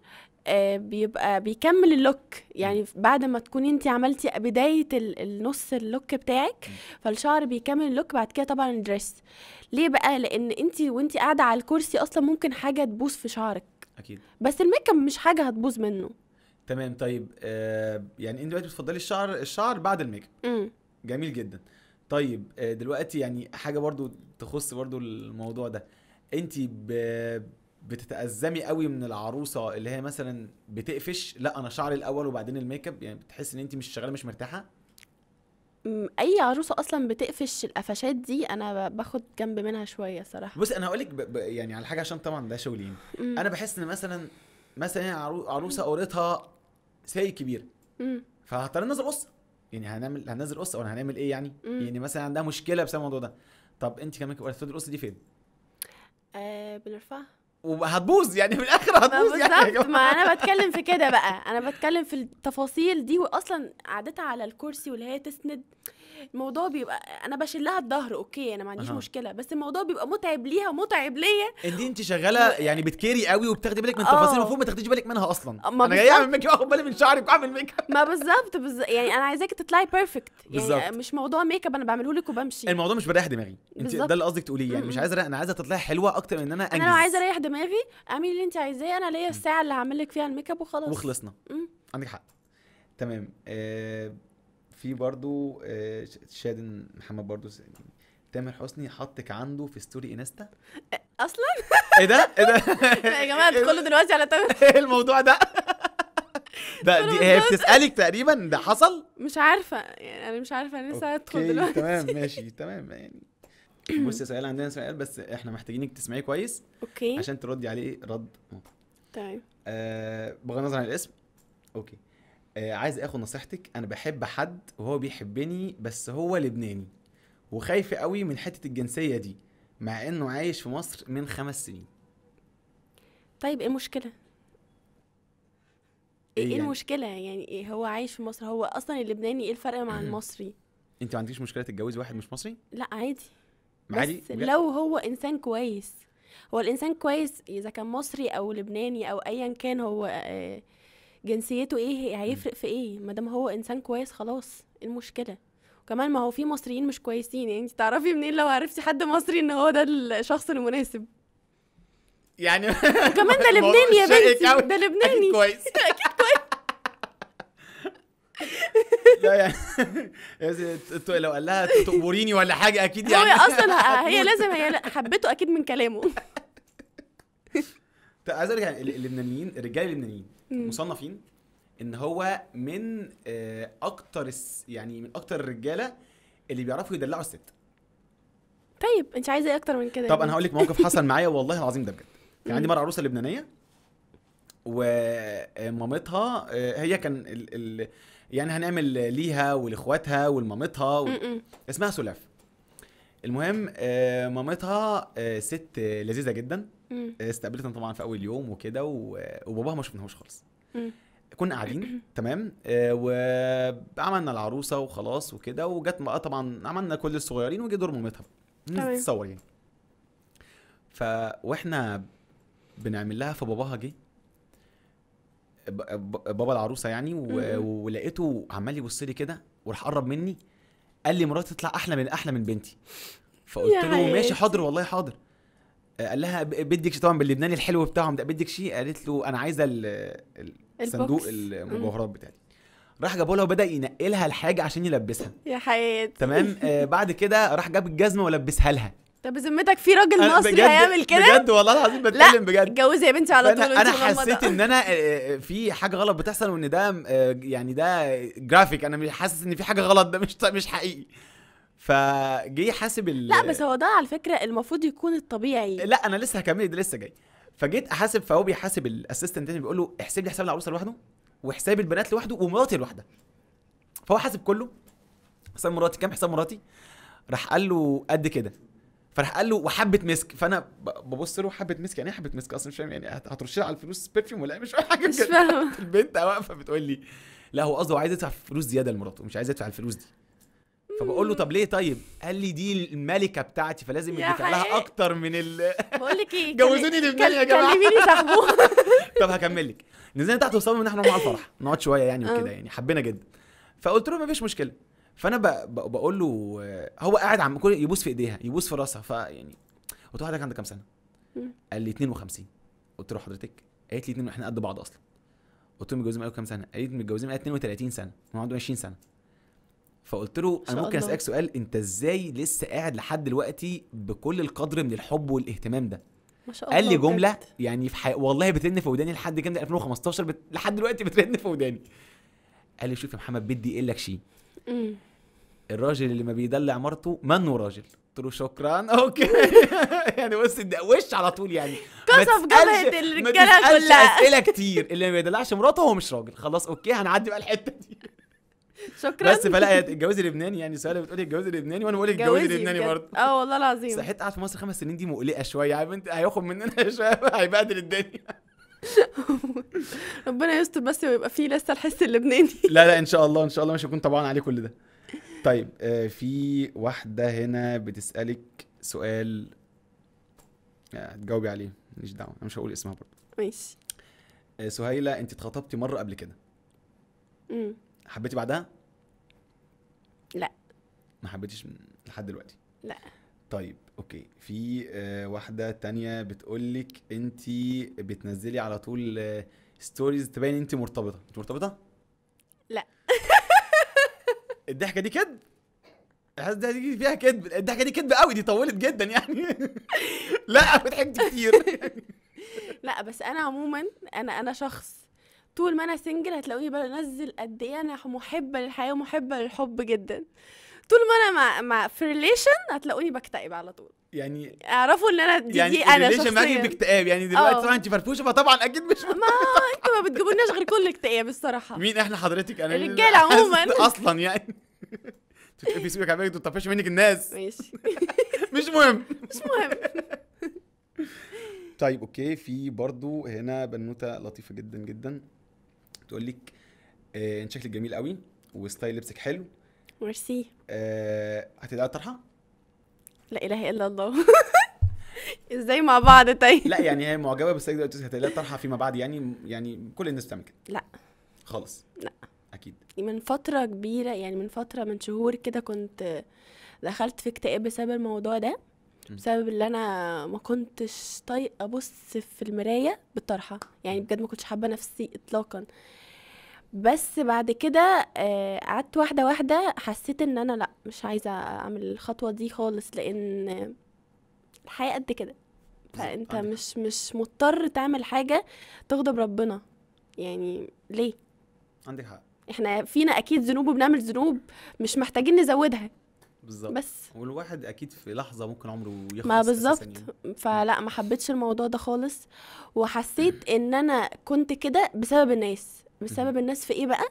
آه، بيبقى بيكمل اللوك يعني بعد ما تكوني انت عملتي بدايه النص اللوك بتاعك فالشعر بيكمل اللوك بعد كده طبعا الدريس ليه بقى لان انت وانت قاعده على الكرسي اصلا ممكن حاجه تبوظ في شعرك اكيد بس الميك اب مش حاجه هتبوظ منه تمام طيب آه يعني انت دلوقتي بتفضلي الشعر الشعر بعد الميك اب جميل جدا طيب آه دلوقتي يعني حاجه برضو تخص برضو الموضوع ده انت بتتأزمي قوي من العروسه اللي هي مثلا بتقفش لا انا شعري الاول وبعدين الميك اب يعني بتحس ان انت مش شغاله مش مرتاحه اي عروسه اصلا بتقفش القفشات دي انا باخد جنب منها شويه صراحه بس انا هقول لك يعني على حاجه عشان طبعا ده شغلي انا بحس ان مثلا مثلا عرو... عروسه قريتها ساي كبير فهضطر ننزل قصه يعني هنعمل هننزل قصه ولا هنعمل ايه يعني مم. يعني مثلا عندها مشكله بسبب الموضوع ده طب انت كمان قلت القصه دي فين آه بنرفعها وهتبوظ يعني من الاخر هتبوظ يعني ما انا بتكلم في كده بقى انا بتكلم في التفاصيل دي واصلا قعدتها على الكرسي واللي هي تسند الموضوع بيبقى انا بشيلها الظهر اوكي انا ما عنديش أه. مشكله بس الموضوع بيبقى متعب ليها ومتعب ليا ان انت شغاله يعني بتكيري قوي وبتاخدي بالك من تفاصيل آه. المفروض ما تاخديش بالك منها اصلا انا جاي اعمل ميك اب بالي من شعرك واعمل ميك اب ما بالظبط بز... يعني انا عايزاك تطلعي بيرفكت يعني بالزبط. مش موضوع ميك اب انا بعمله لك وبمشي الموضوع مش بريح دماغي انت ده اللي قصدك تقوليه يعني مش عايزه انا عايزه تطلعي حلوه اكتر من ان انا انجز انا عايزه اريح دماغي اعملي اللي انت عايزاه انا ليا الساعه اللي هعمل لك فيها الميك اب وخلاص وخلصنا عندك حق تمام آه في برضو آه، شادن محمد برضو تامر حسني حطك عنده في ستوري انستا اصلا *laughs* ايه ده ايه ده *laughs* يا جماعه إيه كله دلوقتي على تامر *laughs* ايه الموضوع ده ده دي هي بتسالك تقريبا ده حصل مش عارفه يعني انا مش عارفه انا لسه هدخل دلوقتي تمام ماشي تمام يعني بصي يا سؤال عندنا سؤال بس احنا محتاجينك تسمعيه كويس اوكي عشان تردي عليه رد تمام طيب. آه بغض النظر عن الاسم اوكي آه، عايز اخد نصيحتك انا بحب حد وهو بيحبني بس هو لبناني وخايف قوي من حته الجنسيه دي مع انه عايش في مصر من خمس سنين طيب ايه المشكله ايه, إيه يعني؟ المشكله يعني إيه هو عايش في مصر هو اصلا اللبناني ايه الفرق مع المصري انت ما عندكش مشكله تتجوزي واحد مش مصري لا عادي عادي بس لو هو انسان كويس هو الانسان كويس اذا كان مصري او لبناني او ايا كان هو آه جنسيته ايه هيفرق في ايه ما دام هو انسان كويس خلاص ايه المشكله وكمان ما هو في مصريين مش كويسين يعني انت تعرفي منين لو عرفتي حد مصري ان هو ده الشخص المناسب يعني *laughs* كمان *laughs* ده لبناني يا بنتي ده لبناني كويس *laughs* اكيد كويس لا يعني لو قال لها تقبريني ولا حاجه اكيد يعني هو اصلا هي لازم هي حبته اكيد من كلامه طيب، عايز يعني اللبنانيين الرجاله اللبنانيين مصنفين ان هو من آه، اكتر يعني من اكتر الرجاله اللي بيعرفوا يدلعوا الست طيب انت عايزه ايه اكتر من كده طب انا يعني. هقول لك موقف *laughs* حصل معايا والله العظيم ده بجد كان عندي مره عروسه لبنانيه ومامتها آه، هي كان ال ال يعني هنعمل ليها ولاخواتها ولمامتها و... اسمها سلاف المهم آه، مامتها ست لذيذه جدا استقبلتنا طبعا في اول يوم وكده وباباها ما شفناهوش خالص كنا قاعدين *clears throat* تمام آه، وعملنا العروسه وخلاص وكده وجت بقى طبعا عملنا كل الصغيرين وجه دور مامتها نتصور يعني واحنا بنعمل لها فباباها جه بابا العروسه يعني ولقيته عمال يبص لي كده وراح قرب مني قال لي مراتي تطلع احلى من احلى من بنتي فقلت له ماشي حاضر والله حاضر آه، قال لها بدك شيء طبعا باللبناني الحلو بتاعهم ده بدك شيء قالت له انا عايزه الصندوق المجوهرات بتاعتي راح جابوا لها وبدا ينقلها الحاجه عشان يلبسها يا حياتي تمام آه بعد كده راح جاب الجزمه ولبسها لها طب بذمتك في راجل مصري هيعمل كده بجد والله العظيم بتكلم بجد اتجوزي يا بنتي على طول انا حسيت ان انا آه، آه، في حاجه غلط بتحصل وان ده يعني ده جرافيك انا مش حاسس ان في حاجه غلط ده مش مش حقيقي فجي حاسب ال... لا بس هو ده على فكره المفروض يكون الطبيعي لا انا لسه هكمل ده لسه جاي فجيت احاسب فهو بيحاسب الاسيستنت بيقول له احسب لي حساب العروسه لوحده وحساب البنات لوحده ومراتي لوحده فهو حاسب كله حساب مراتي كام حساب مراتي راح قال له قد كده فراح قال له وحبه مسك فانا ببص له حبه مسك يعني ايه حبه مسك اصلا مش فاهم يعني هترش على الفلوس برفيوم ولا إيه؟ مش فاهم حاجه مش فاهم *laughs* البنت واقفه بتقول لي لا هو قصده عايز يدفع فلوس زياده لمراته مش عايز يدفع الفلوس دي فبقول له طب ليه طيب قال لي دي الملكه بتاعتي فلازم يديك لها اكتر من ال *laughs* بقول لك ايه جوزوني لبنان يا جماعه كلميني صاحبه *laughs* طب هكمل لك نزلنا تحت وصلنا ان احنا نروح الفرح نقعد شويه يعني وكده آه. يعني حبينا جدا فقلت له مفيش مشكله فانا بقول له هو قاعد عم كل يبوس في ايديها يبوس في راسها فيعني قلت له حضرتك عندك كام سنه؟ قال لي 52 قلت له حضرتك قالت لي احنا قد بعض اصلا قلت لهم متجوزين بقالكم كام سنه؟ قالت متجوزين بقى 32 سنه عنده 20 سنه فقلت له انا ممكن اسالك سؤال انت ازاي لسه قاعد لحد دلوقتي بكل القدر من الحب والاهتمام ده ما شاء الله قال لي جمله بجد. يعني في حي... والله بترن في وداني لحد كام 2015 بت... لحد دلوقتي بترن في وداني قال لي شوف يا محمد بدي اقول إيه لك شيء الراجل اللي ما بيدلع مرته منه راجل قلت له شكرا *laughs* اوكي يعني بص وش على طول يعني قصف جبهه الرجاله كلها اسئله كتير اللي ما بيدلعش مراته هو مش راجل خلاص اوكي هنعدي بقى الحته دي *laughs* شكرا بس فلا الجواز اللبناني يعني سؤال بتقولي الجواز اللبناني وانا بقول الجواز اللبناني برضه اه والله العظيم صحيت قاعد في مصر خمس سنين دي مقلقه شويه عارف انت هياخد مننا *laughs* شويه هيبهدل الدنيا *laughs* ربنا يستر بس ويبقى فيه لسه الحس اللبناني لا لا ان شاء الله ان شاء الله مش هكون طبعا عليه كل ده طيب آه في واحده هنا بتسالك سؤال آه، هتجاوبي آه عليه ماليش دعوه انا مش هقول اسمها برضه ماشي آه سهيله انت اتخطبتي مره قبل كده امم حبيتي بعدها؟ لا ما حبيتيش لحد دلوقتي لا طيب اوكي في آه، واحده تانية بتقولك انت بتنزلي على طول ستوريز آه، تبين انت مرتبطه انت مرتبطه لا *laughs* الضحكه دي كذب الحاسه دي فيها كذب الضحكه دي كذب قوي دي طولت جدا يعني *laughs* لا ضحكت كتير *laughs* لا بس انا عموما انا انا شخص طول ما انا سنجل هتلاقوني بنزل قد ايه انا محبه للحياه ومحبه للحب جدا طول ما انا مع, مع في ريليشن هتلاقوني بكتئب على طول يعني اعرفوا ان انا دي, يعني دي انا شخصيا يعني باكتئاب يعني دلوقتي آه. طبعا انت فرفوشه فطبعا اكيد مش ما *laughs* انتوا ما بتجيبولناش غير كل اكتئاب الصراحه مين احنا حضرتك انا الرجاله *laughs* عموما اصلا يعني *laughs* في سيبك على بالك طفش منك الناس ماشي مش مهم مش مهم طيب اوكي في برضو هنا بنوته لطيفه جدا جدا تقول لك انت آه، شكلك جميل قوي وستايل لبسك حلو ميرسي آه هتدعي الطرحه؟ لا اله الا الله *laughs* ازاي مع بعض طيب؟ لا يعني هي معجبه بس هتلاقي الطرحه فيما بعد يعني يعني كل الناس بتعمل كده لا خالص لا اكيد من فتره كبيره يعني من فتره من شهور كده كنت دخلت في اكتئاب بسبب الموضوع ده بسبب اللي انا ما كنتش طايقه ابص في المرايه بالطرحه يعني بجد ما كنتش حابه نفسي اطلاقا بس بعد كده آه، قعدت واحده واحده حسيت ان انا لا مش عايزه اعمل الخطوه دي خالص لان الحياه قد كده فانت مش مش مضطر تعمل حاجه تغضب ربنا يعني ليه عندك حق احنا فينا اكيد ذنوب وبنعمل ذنوب مش محتاجين نزودها بالظبط بس والواحد اكيد في لحظه ممكن عمره يخلص ما بالظبط فلا ما حبيتش الموضوع ده خالص وحسيت *laughs* ان انا كنت كده بسبب الناس بسبب الناس في ايه بقى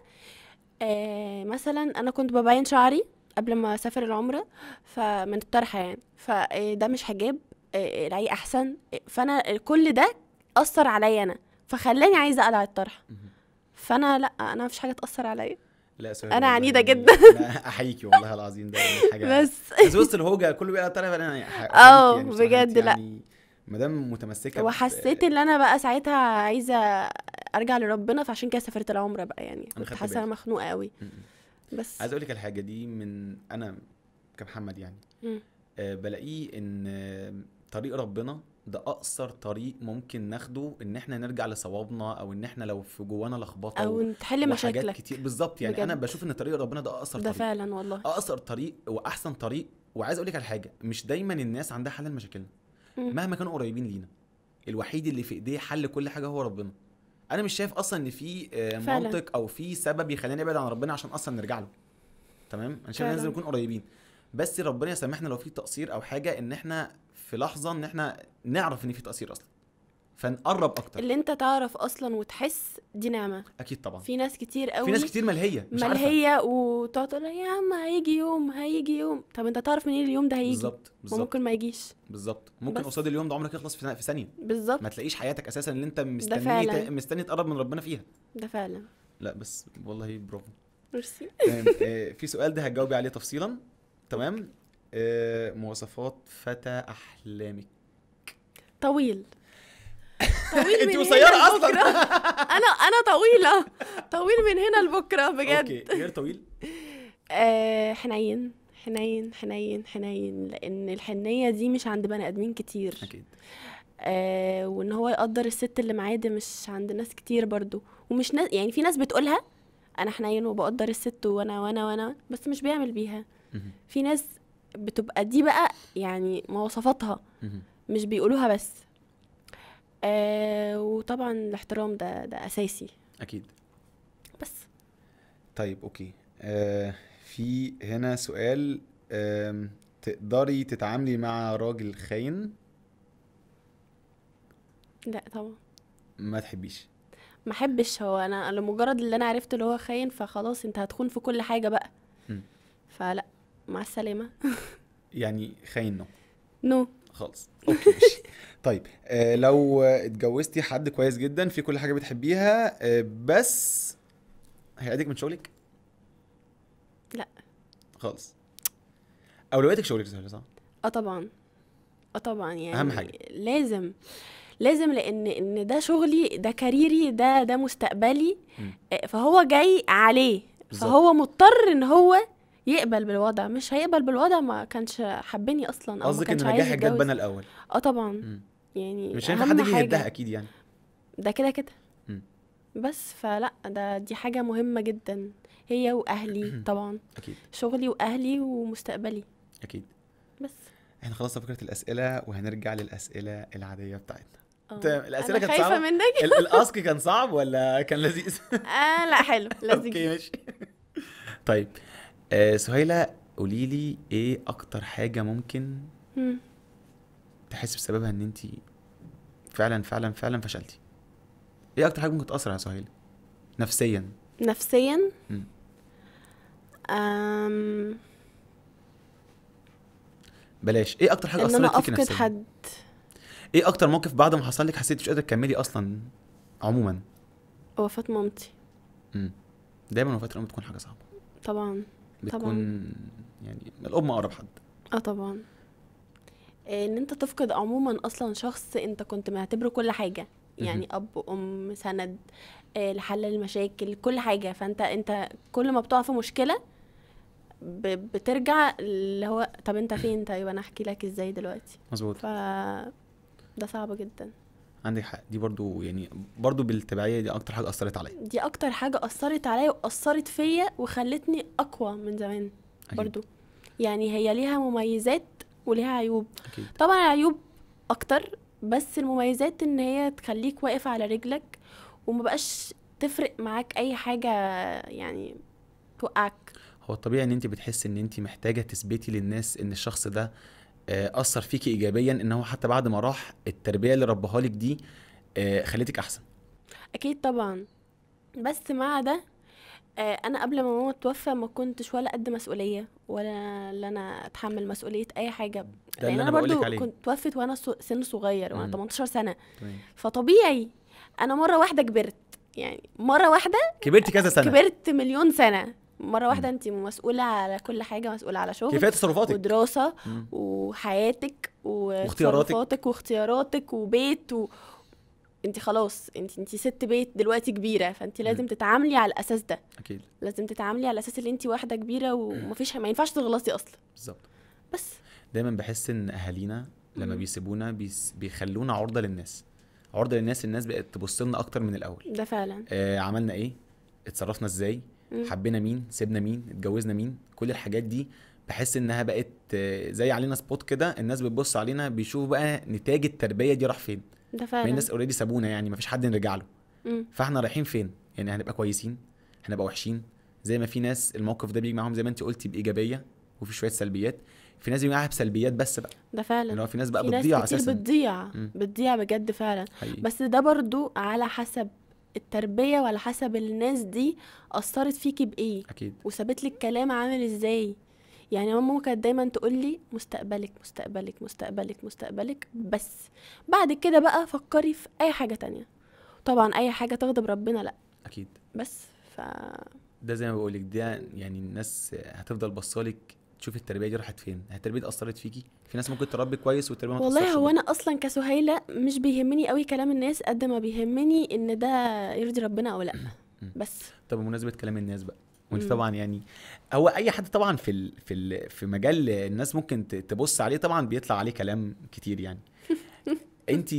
آه مثلا انا كنت ببين شعري قبل ما اسافر العمره فمن الطرحه يعني فده آه، مش حجاب آه، آه، العي احسن فانا كل ده اثر عليا انا فخلاني عايزه اقلع الطرحه فانا لا انا مفيش حاجه تاثر عليا لا انا عنيده يعني جدا احييكي والله العظيم ده يعني حاجه *laughs* بس بس وسط الهوجه كله بيقول طالع انا اه بجد لا مدام ما دام متمسكه وحسيت ان انا بقى ساعتها عايزه ارجع لربنا فعشان كده سافرت العمره بقى يعني كنت حاسه انا مخنوقه قوي بس عايز اقول لك الحاجه دي من انا كمحمد يعني آه، بلاقيه ان طريق ربنا ده اقصر طريق ممكن ناخده ان احنا نرجع لصوابنا او ان احنا لو في جوانا لخبطه او نحل مشاكلك كتير بالظبط يعني بجد. انا بشوف ان طريق ربنا ده اقصر ده طريق ده فعلا والله اقصر طريق واحسن طريق وعايز اقول لك على حاجه مش دايما الناس عندها حل لمشاكلنا مهما كانوا قريبين لينا الوحيد اللي في ايديه حل كل حاجه هو ربنا انا مش شايف اصلا ان في آه، منطق او في سبب يخليني ابعد عن ربنا عشان اصلا نرجع له تمام انا شايف لازم نكون قريبين بس ربنا يسامحنا لو في تقصير او حاجه ان احنا في لحظه ان احنا نعرف ان في تقصير اصلا فنقرب اكتر اللي انت تعرف اصلا وتحس دي نعمه اكيد طبعا في ناس كتير قوي في ناس كتير ملهيه مش ملهيه وتقعد تقول يا عم هيجي يوم هيجي يوم طب انت تعرف منين اليوم ده هيجي بالظبط بالظبط ممكن ما يجيش بالظبط ممكن قصاد اليوم ده عمرك يخلص في ثانيه بالظبط ما تلاقيش حياتك اساسا اللي انت مستني ت... مستني تقرب من ربنا فيها ده فعلا لا بس والله برافو ميرسي آه، في سؤال ده هتجاوبي عليه تفصيلا تمام آه، مواصفات فتى احلامك طويل طويل *laughs* انت قصيره اصلا *laughs* انا انا طويله طويل من هنا لبكره بجد اوكي غير طويل *laughs* آه، حنين حنين حنين حنين لان الحنيه دي مش عند بني ادمين كتير اكيد آه وان هو يقدر الست اللي معاه ده مش عند ناس كتير برضو ومش ناس يعني في ناس بتقولها انا حنين وبقدر الست وانا وانا وانا بس مش بيعمل بيها في ناس بتبقى دي بقى يعني مواصفاتها مش بيقولوها بس آه وطبعا الاحترام ده ده اساسي اكيد بس طيب اوكي آه في هنا سؤال آه تقدري تتعاملي مع راجل خاين لا طبعا ما تحبيش ما احبش هو انا لمجرد اللي انا عرفت اللي هو خاين فخلاص انت هتخون في كل حاجه بقى م. فلا مع السلامه يعني خاين نو نو خالص اوكي ماشي *laughs* طيب آه لو اتجوزتي حد كويس جدا في كل حاجه بتحبيها آه بس هيقعدك من شغلك لا خالص اولوياتك شغلك صح اه طبعا اه طبعا يعني اهم حاجه لازم لازم لان ان ده شغلي ده كاريري ده ده مستقبلي م. آه، فهو جاي عليه بالزبط. فهو مضطر ان هو يقبل بالوضع مش هيقبل بالوضع ما كانش حبني اصلا او قصدك ان نجاحك جت بنا الاول اه طبعا م. يعني مش هينفع حد يجي يهدها اكيد يعني ده كده كده بس فلا ده دي حاجه مهمه جدا هي واهلي *clears throat* طبعا اكيد شغلي واهلي ومستقبلي اكيد بس احنا خلصنا فكره الاسئله وهنرجع للاسئله العاديه بتاعتنا آه. تمام الاسئله كانت صعبه منك الاسك كان صعب ولا كان لذيذ *laughs* اه لا حلو *laughs* لذيذ اوكي ماشي *laughs* طيب آه سهيلة قولي لي ايه اكتر حاجة ممكن مم. تحس بسببها ان انت فعلا فعلا فعلا فشلتي ايه اكتر حاجة ممكن تأثر على سهيلة نفسيا نفسيا أم... بلاش ايه اكتر حاجه اثرت فيك نفسيا ان انا افقد حد ايه اكتر موقف بعد ما حصل لك حسيت مش قادره تكملي اصلا عموما وفاه مامتي امم دايما وفاه الام بتكون حاجه صعبه طبعا بتكون طبعا. يعني الام اقرب حد اه طبعا ان انت تفقد عموما اصلا شخص انت كنت معتبره كل حاجه يعني اب ام سند آه، لحل المشاكل كل حاجه فانت انت كل ما بتقع في مشكله بترجع اللي هو طب انت فين طيب انا احكي لك ازاي دلوقتي مظبوط ف ده صعب جدا عندك حق دي برضو يعني برضو بالتبعيه دي اكتر حاجه اثرت عليا دي اكتر حاجه اثرت عليا واثرت فيا وخلتني اقوى من زمان أكيد. برضو يعني هي ليها مميزات وليها عيوب أكيد. طبعا العيوب اكتر بس المميزات ان هي تخليك واقف على رجلك ومبقاش تفرق معاك اي حاجه يعني توقعك هو الطبيعي ان انت بتحسي ان انت محتاجه تثبتي للناس ان الشخص ده آه، اثر فيكي ايجابيا ان هو حتى بعد ما راح التربيه اللي ربها لك دي آه، خلتك احسن اكيد طبعا بس مع ده آه، انا قبل ما ماما توفى ما كنتش ولا قد مسؤوليه ولا اللي انا اتحمل مسؤوليه اي حاجه ده لان انا برضو عليه. كنت توفت وانا سن صغير وانا 18 سنه طيب. فطبيعي انا مره واحده كبرت يعني مره واحده كبرت كذا سنه كبرت مليون سنه مره واحده انت مسؤوله على كل حاجه مسؤوله على شغلك كيفيه تصرفاتك ودراسه مم. وحياتك واختياراتك واختياراتك وبيت و... انت خلاص انت انت ست بيت دلوقتي كبيره فانت لازم تتعاملي على الاساس ده اكيد لازم تتعاملي على اساس ان انت واحده كبيره ومفيش ما ينفعش تغلطي اصلا بالظبط بس دايما بحس ان اهالينا لما مم. بيسيبونا بيس... بيخلونا عرضه للناس عرضه للناس الناس بقت تبص لنا اكتر من الاول ده فعلا آه عملنا ايه اتصرفنا ازاي حبينا مين سيبنا مين اتجوزنا مين كل الحاجات دي بحس انها بقت زي علينا سبوت كده الناس بتبص علينا بيشوفوا بقى نتاج التربيه دي راح فين ده يعني فعلا الناس اوريدي سابونا يعني مفيش حد نرجع له فاحنا رايحين فين يعني هنبقى كويسين هنبقى وحشين زي ما في ناس الموقف ده بيجي معاهم زي ما انت قلتي بايجابيه وفي شويه سلبيات في ناس بيجي معاها بسلبيات بس بقى ده فعلا اللي يعني هو في ناس بقى في بتضيع ناس كتير اساسا بتضيع بتضيع بجد فعلا حقيقي. بس ده برضو على حسب التربيه وعلى حسب الناس دي اثرت فيكي بايه اكيد وسابت لك كلام عامل ازاي يعني ماما كانت دايما تقول لي مستقبلك مستقبلك مستقبلك مستقبلك بس بعد كده بقى فكري في اي حاجه تانية طبعا اي حاجه تغضب ربنا لا اكيد بس ف ده زي ما بقولك ده يعني الناس هتفضل بصالك تشوفي التربيه دي راحت فين هي التربيه دي اثرت فيكي في ناس ممكن تربي كويس والتربيه ما والله هو انا اصلا كسهيله مش بيهمني قوي كلام الناس قد ما بيهمني ان ده يرضي ربنا او لا *clears throat* بس طب بمناسبه كلام الناس بقى وانت طبعا يعني هو اي حد طبعا في الـ في الـ في مجال الناس ممكن تبص عليه طبعا بيطلع عليه كلام كتير يعني *laughs* انت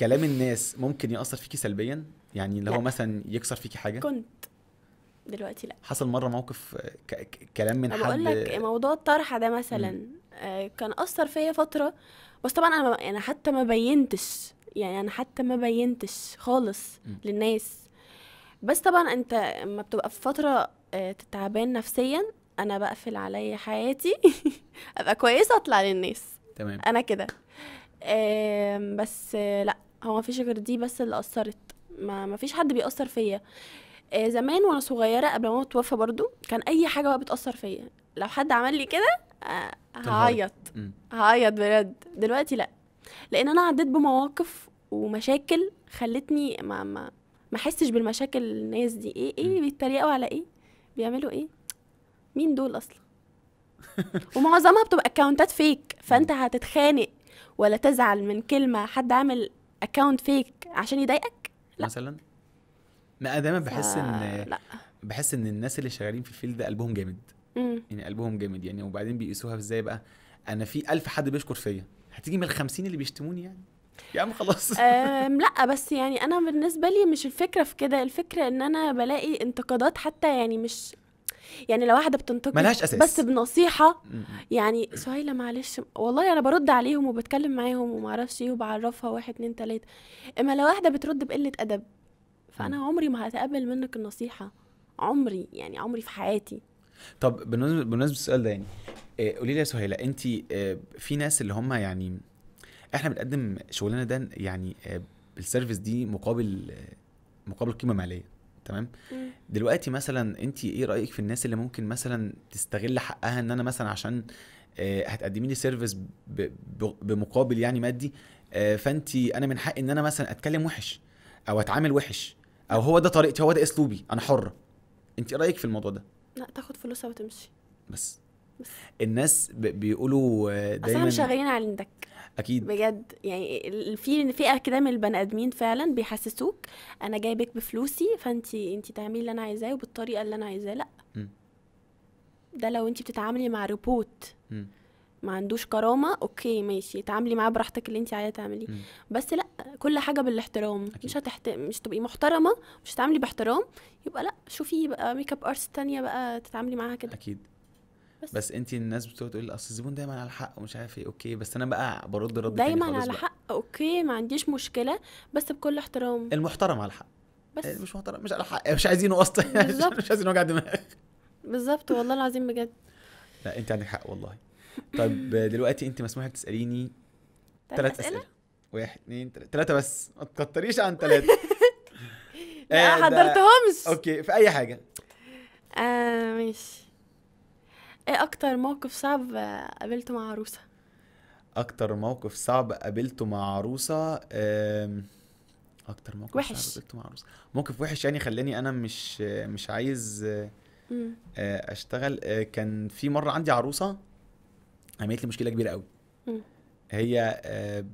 كلام الناس ممكن ياثر فيكي سلبيا يعني اللي هو مثلا يكسر فيكي حاجه كنت دلوقتي لا حصل مره موقف آه، كلام من حد بقول لك موضوع الطرحه ده مثلا م. آه، كان اثر فيا فتره بس طبعا انا انا يعني حتى ما بينتش يعني انا حتى ما بينتش خالص م. للناس بس طبعا انت لما بتبقى في فتره آه، تعبان نفسيا انا بقفل عليا حياتي *laughs* ابقى كويسه اطلع للناس تمام انا كده بس لا هو مفيش غير دي بس اللي اثرت ما مفيش حد بيأثر فيا آه زمان وانا صغيره قبل ما اتوفى برضو كان اي حاجه بقى بتاثر فيا لو حد عمل لي كده آه هعيط هعيط بجد دلوقتي لا لان انا عديت بمواقف ومشاكل خلتني ما ما ما احسش بالمشاكل الناس دي ايه ايه بيتريقوا على ايه بيعملوا ايه مين دول اصلا *laughs* ومعظمها بتبقى اكونتات فيك فانت هتتخانق ولا تزعل من كلمه حد عامل اكونت فيك عشان يضايقك لا. مثلا لا دايما بحس ان لا. بحس ان الناس اللي شغالين في الفيلد ده قلبهم جامد مم. يعني قلبهم جامد يعني وبعدين بيقيسوها ازاي بقى انا في ألف حد بيشكر فيا هتيجي من الخمسين اللي بيشتموني يعني يا عم خلاص *laughs* لا بس يعني انا بالنسبه لي مش الفكره في كده الفكره ان انا بلاقي انتقادات حتى يعني مش يعني لو واحده بتنتقد ملهاش اساس بس بنصيحه يعني سهيله معلش والله انا برد عليهم وبتكلم معاهم وما اعرفش ايه وبعرفها واحد اتنين تلاته اما لو واحده بترد بقله ادب فانا عمري ما هتقبل منك النصيحه عمري يعني عمري في حياتي طب بالنسبه بالنسبه للسؤال ده يعني آه، قولي لي يا سهيله انت آه، في ناس اللي هم يعني احنا بنقدم شغلنا ده يعني آه، بالسيرفيس دي مقابل مقابل قيمه ماليه تمام دلوقتي مثلا انت ايه رايك في الناس اللي ممكن مثلا تستغل حقها ان انا مثلا عشان هتقدمي لي سيرفيس بمقابل يعني مادي فانت انا من حقي ان انا مثلا اتكلم وحش او اتعامل وحش او هو ده طريقتي هو ده اسلوبي انا حره انت رايك في الموضوع ده لا تاخد فلوسها وتمشي بس بس الناس بيقولوا دايما اصل شغالين على عندك اكيد بجد يعني في فئه كده من البني ادمين فعلا بيحسسوك انا جايبك بفلوسي فانت انت تعملي اللي انا عايزاه وبالطريقه اللي انا عايزاه لا م. ده لو انت بتتعاملي مع روبوت م. ما عندوش كرامه اوكي ماشي اتعاملي معاه براحتك اللي انت عايزه تعمليه بس لا كل حاجه بالاحترام أكيد. مش هتحت... مش تبقي محترمه مش هتتعاملي باحترام يبقى لا شوفي بقى ميك اب ارتست تانية بقى تتعاملي معاها كده اكيد بس, بس انت الناس بتقعد تقول اصل الزبون دايما على حق ومش عارف ايه اوكي بس انا بقى برد رد دايما على بقى. حق اوكي ما عنديش مشكله بس بكل احترام المحترم على حق بس إيه، مش محترم مش على حق مش عايزينه اصلا *laughs* مش عايزين وجع دماغ بالظبط والله العظيم بجد لا انت عندك حق والله طيب دلوقتي انت مسموح لك تساليني ثلاث اسئله واحد اثنين ثلاثه بس ما تكتريش عن ثلاثه *laughs* لا آه، حضرتهمش اوكي في اي حاجه آه ماشي ايه اكتر موقف صعب قابلته مع عروسه اكتر موقف صعب قابلته مع عروسه اكتر موقف وحش. صعب قابلته مع عروسه موقف وحش يعني خلاني انا مش مش عايز آه، اشتغل آه، كان في مره عندي عروسه عملت لي مشكله كبيره قوي هي آه،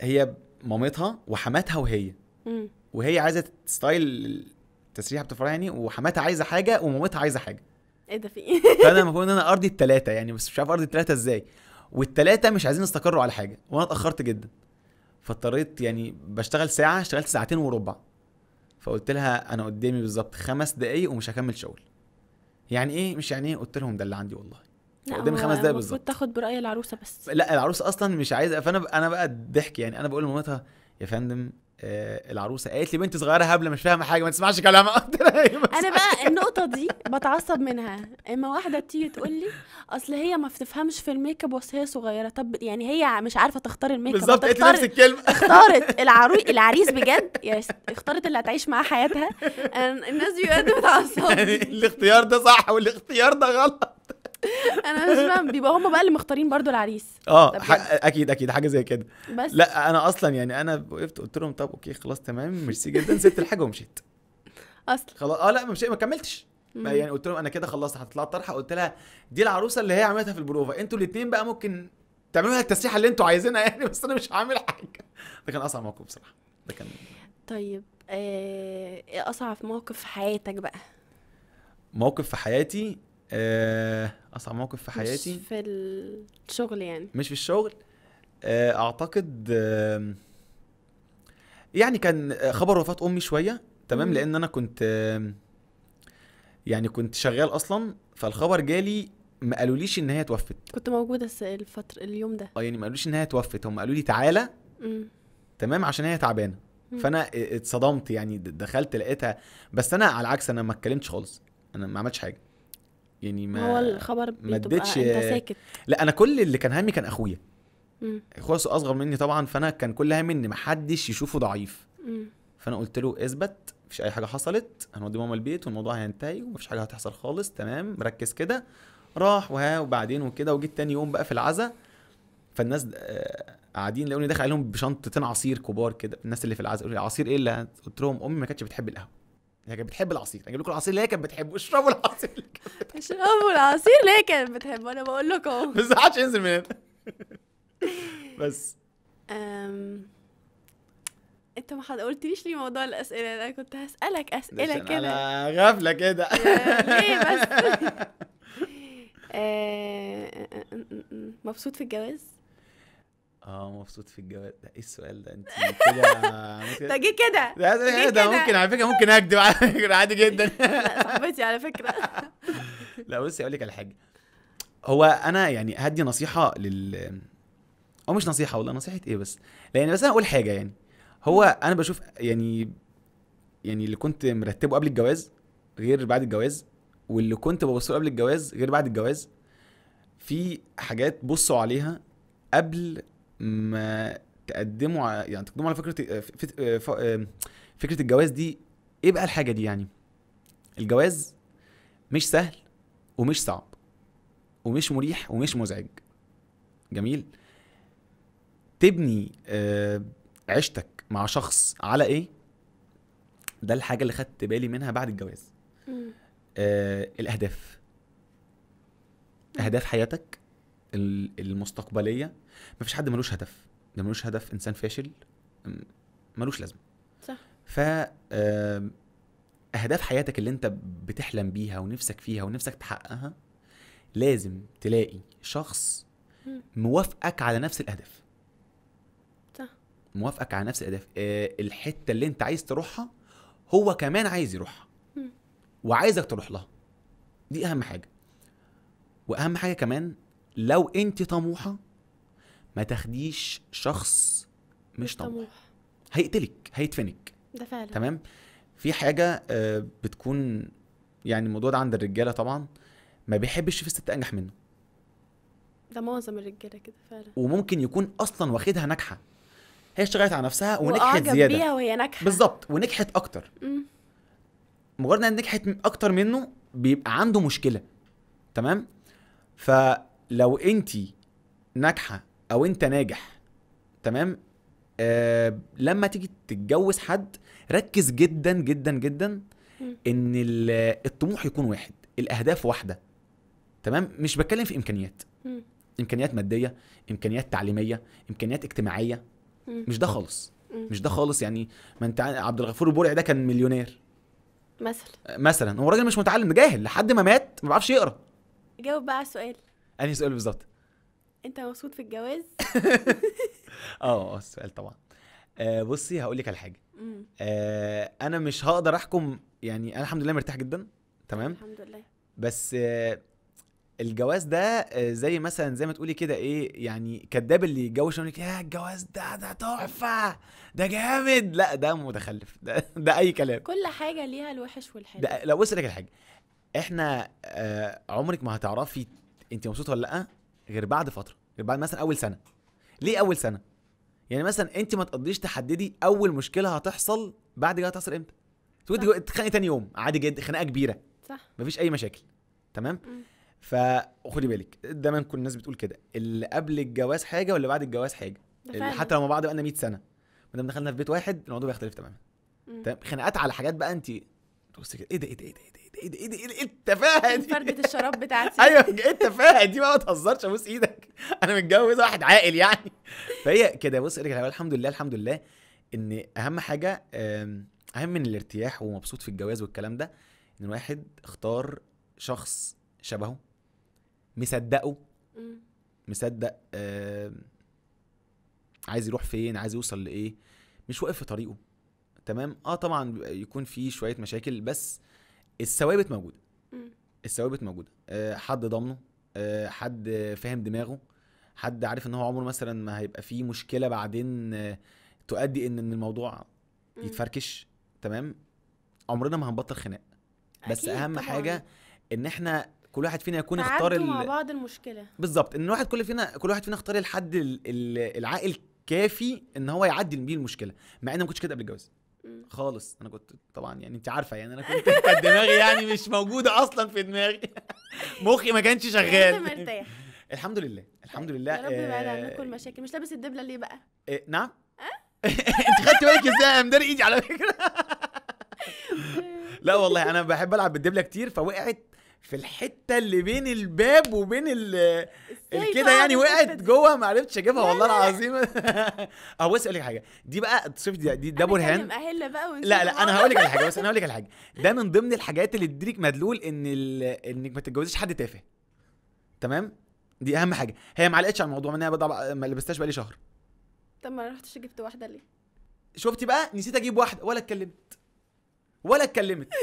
هي مامتها وحماتها وهي وهي عايزه ستايل تسريحه بتفرع يعني وحماتها عايزه حاجه ومامتها عايزه حاجه ايه ده في ايه فانا المفروض ان *laughs* انا ارضي الثلاثه يعني بس مش عارف ارضي الثلاثه ازاي والثلاثه مش عايزين يستقروا على حاجه وانا اتاخرت جدا فاضطريت يعني بشتغل ساعه اشتغلت ساعتين وربع فقلت لها انا قدامي بالظبط خمس دقايق ومش هكمل شغل يعني ايه مش يعني ايه قلت لهم ده اللي عندي والله قدامي خمس دقايق بالظبط المفروض تاخد براي العروسه بس لا العروسه اصلا مش عايزه فانا انا بقى الضحك يعني انا بقول لمامتها يا فندم آه العروسه قالت لي بنت صغيره هبله مش فاهمه حاجه ما تسمعش كلامها *laughs* قلت إيه انا بقى النقطه دي بتعصب منها اما واحده بتيجي تقول لي اصل هي ما بتفهمش في الميك اب هي صغيره طب يعني هي مش عارفه تختار الميك اب بالظبط قالت نفس الكلمه *laughs* اختارت العرو... العريس بجد يعني اختارت اللي هتعيش معاه حياتها الناس بجد بتعصب *laughs* يعني الاختيار ده صح والاختيار ده غلط *laughs* انا مش فاهم بيبقى هم بقى اللي مختارين برضو العريس اه يعني. اكيد اكيد حاجه زي كده بس لا انا اصلا يعني انا وقفت قلت لهم طب اوكي خلاص تمام ميرسي جدا سبت الحاجه ومشيت اصلا خلاص اه لا مش ما كملتش يعني قلت لهم انا كده خلصت هتطلع طرحه قلت لها دي العروسه اللي هي عملتها في البروفا انتوا الاثنين بقى ممكن تعملوا لها التسريحه اللي انتوا عايزينها *laughs* يعني بس انا مش هعمل حاجه ده كان اصعب موقف بصراحه ده كان طيب آه، ايه اصعب موقف في حياتك بقى موقف في حياتي آه اصعب موقف في حياتي مش في الشغل يعني مش في الشغل آه، اعتقد يعني كان خبر وفاه امي شويه تمام مم. لان انا كنت يعني كنت شغال اصلا فالخبر جالي ما قالوليش ان هي توفت كنت موجوده الفتره اليوم ده اه يعني ما قالوليش ان هي توفت هم قالوا لي تعالى مم. تمام عشان هي تعبانه فانا اتصدمت يعني دخلت لقيتها بس انا على العكس انا ما اتكلمتش خالص انا ما عملتش حاجه يعني ما هو الخبر ما اديتش انت ساكت لا انا كل اللي كان همي كان اخويا اخويا اصغر مني طبعا فانا كان كل همي ان ما حدش يشوفه ضعيف مم. فانا قلت له اثبت مفيش اي حاجه حصلت هنودي ماما البيت والموضوع هينتهي ومفيش حاجه هتحصل خالص تمام ركز كده راح وها وبعدين وكده وجيت تاني يوم بقى في العزاء فالناس آه، قاعدين لقوني داخل عليهم بشنطتين عصير كبار كده الناس اللي في العزاء قالوا لي عصير ايه اللي قلت لهم امي ما كانتش بتحب القهوه هي كانت بتحب العصير يعني اجيب لكم العصير اللي هي كانت بتحبه اشربوا العصير اللي كانت اشربوا العصير اللي هي كانت بتحبه انا بقول لكم اهو *laughs* بس محدش ينزل من هنا بس أم... انت ما حد قلتليش ليه موضوع الاسئله انا كنت هسالك اسئله كده انا غفله كده ليه بس *laughs* *laughs* أه، أه، أه، مبسوط في الجواز اه مبسوط في الجواز ده ايه السؤال ده انت *laughs* كده ده جه كده *laughs* ده, ده ممكن على فكره ممكن اكدب على فكره عادي جدا *laughs* لا صاحبتي على فكره لا بصي اقول لك على حاجه هو انا يعني هدي نصيحه لل او مش نصيحه والله نصيحه ايه بس لان بس انا اقول حاجه يعني هو انا بشوف يعني يعني اللي كنت مرتبه قبل الجواز غير بعد الجواز واللي كنت ببص قبل الجواز غير بعد الجواز في حاجات بصوا عليها قبل ما تقدموا على يعني تقدموا على فكره آه، آه، آه، فكره الجواز دي ايه بقى الحاجه دي يعني الجواز مش سهل ومش صعب ومش مريح ومش مزعج جميل تبني عيشتك مع شخص على ايه ده الحاجه اللي خدت بالي منها بعد الجواز آه الاهداف اهداف حياتك المستقبليه ما فيش حد ملوش هدف اللي ملوش هدف انسان فاشل ملوش لازمه صح ف اهداف حياتك اللي انت بتحلم بيها ونفسك فيها ونفسك تحققها لازم تلاقي شخص موافقك على نفس الاهداف صح موافقك على نفس الاهداف آه، الحته اللي انت عايز تروحها هو كمان عايز يروحها وعايزك تروح لها دي اهم حاجه واهم حاجه كمان لو انت طموحه ما تاخديش شخص مش طموح هيقتلك هيدفنك ده فعلا تمام في حاجه آه، بتكون يعني الموضوع ده عند الرجاله طبعا ما بيحبش في الست انجح منه ده معظم الرجاله كده فعلا وممكن يكون اصلا واخدها ناجحه هي اشتغلت على نفسها ونجحت زياده بيها وهي ناجحه بالظبط ونجحت اكتر مجرد ان نجحت اكتر منه بيبقى عنده مشكله تمام فلو انت ناجحه او انت ناجح تمام آه لما تيجي تتجوز حد ركز جدا جدا جدا ان الطموح يكون واحد الاهداف واحده تمام مش بتكلم في امكانيات امكانيات ماديه امكانيات تعليميه امكانيات اجتماعيه مش ده خالص مش ده خالص يعني ما انت عبد الغفور البرعي ده كان مليونير مثلا آه، مثلا هو راجل مش متعلم جاهل لحد ما مات ما بيعرفش يقرا جاوب بقى على السؤال انهي سؤال بالظبط انت مبسوط في الجواز *laughs* آه،, اه السؤال طبعا آه بصي هقول لك على حاجه آه انا مش هقدر احكم يعني انا الحمد لله مرتاح جدا تمام الحمد لله بس آه الجواز ده آه، زي مثلا زي ما تقولي كده ايه يعني كداب اللي يتجوز يقول لك يا الجواز ده ده تحفه ده جامد لا ده متخلف *laughs* ده, ده اي كلام كل حاجه ليها الوحش والحلو ده لو بص لك الحاجه احنا آه عمرك ما هتعرفي انت مبسوطه ولا لا غير بعد فتره غير بعد مثلا اول سنه ليه اول سنه يعني مثلا انت ما تقضيش تحددي اول مشكله هتحصل بعد كده هتحصل امتى تقولي تتخانقي تاني يوم عادي جدا خناقه كبيره صح مفيش اي مشاكل تمام م. فخدي بالك دايما كل الناس بتقول كده اللي قبل الجواز حاجه واللي بعد الجواز حاجه حتى لو مع بعض بقالنا 100 سنه ما دام دخلنا في بيت واحد الموضوع بيختلف تماما تمام خناقات على حاجات بقى انت تبصي كده ايه ده ايه ده, إيه ده؟ إيه ايه ايه, ايه, ايه التفاهه دي فردة الشراب بتاعتي *laughs* ايوه ايه التفاهه دي بقى ما تهزرش ابوس ايدك *laughs* انا متجوز واحد عاقل يعني فهي كده بص ارجع الحمد لله الحمد لله ان اهم حاجه اهم من الارتياح ومبسوط في الجواز والكلام ده ان الواحد اختار شخص شبهه مصدقه مصدق آه عايز يروح فين عايز يوصل لايه مش واقف في طريقه تمام اه طبعا يكون في شويه مشاكل بس الثوابت موجوده الثوابت موجوده أه حد ضامنه أه حد فاهم دماغه حد عارف ان هو عمره مثلا ما هيبقى فيه مشكله بعدين أه تؤدي ان ان الموضوع يتفركش تمام عمرنا ما هنبطل خناق بس اهم طبعاً. حاجه ان احنا كل واحد فينا يكون اختار مع بعض المشكله بالظبط ان الواحد كل فينا كل واحد فينا اختار الحد العاقل كافي ان هو يعدي بيه المشكله مع ان ما كنتش كده قبل الجواز خالص انا كنت طبعا يعني انت عارفه يعني انا كنت *laughs* دماغي يعني مش موجوده اصلا في دماغي *laughs* مخي ما كانش شغال مرتاح *laughs* الحمد لله الحمد طيب، لله يا رب يبعد عنك آه، كل مشاكل مش لابس الدبله ليه بقى؟ إيه نعم أه؟ انت خدت بالك ازاي انا ايدي على فكره لا والله انا بحب العب بالدبله كتير فوقعت في الحته اللي بين الباب وبين ال كده يعني وقعت جوه ما عرفتش اجيبها والله العظيم *laughs* اه بص اقول لك حاجه دي بقى شوف دي, دي دبل هاند لا لا انا هقول لك على حاجه بس انا هقول لك على حاجه *laughs* ده من ضمن الحاجات اللي تديك مدلول ان انك ما تتجوزيش حد تافه تمام دي اهم حاجه هي ما علقتش على الموضوع ان انا ما لبستهاش بقالي شهر طب ما رحتش جبت واحده ليه شفتي بقى نسيت اجيب واحده ولا اتكلمت ولا اتكلمت *laughs*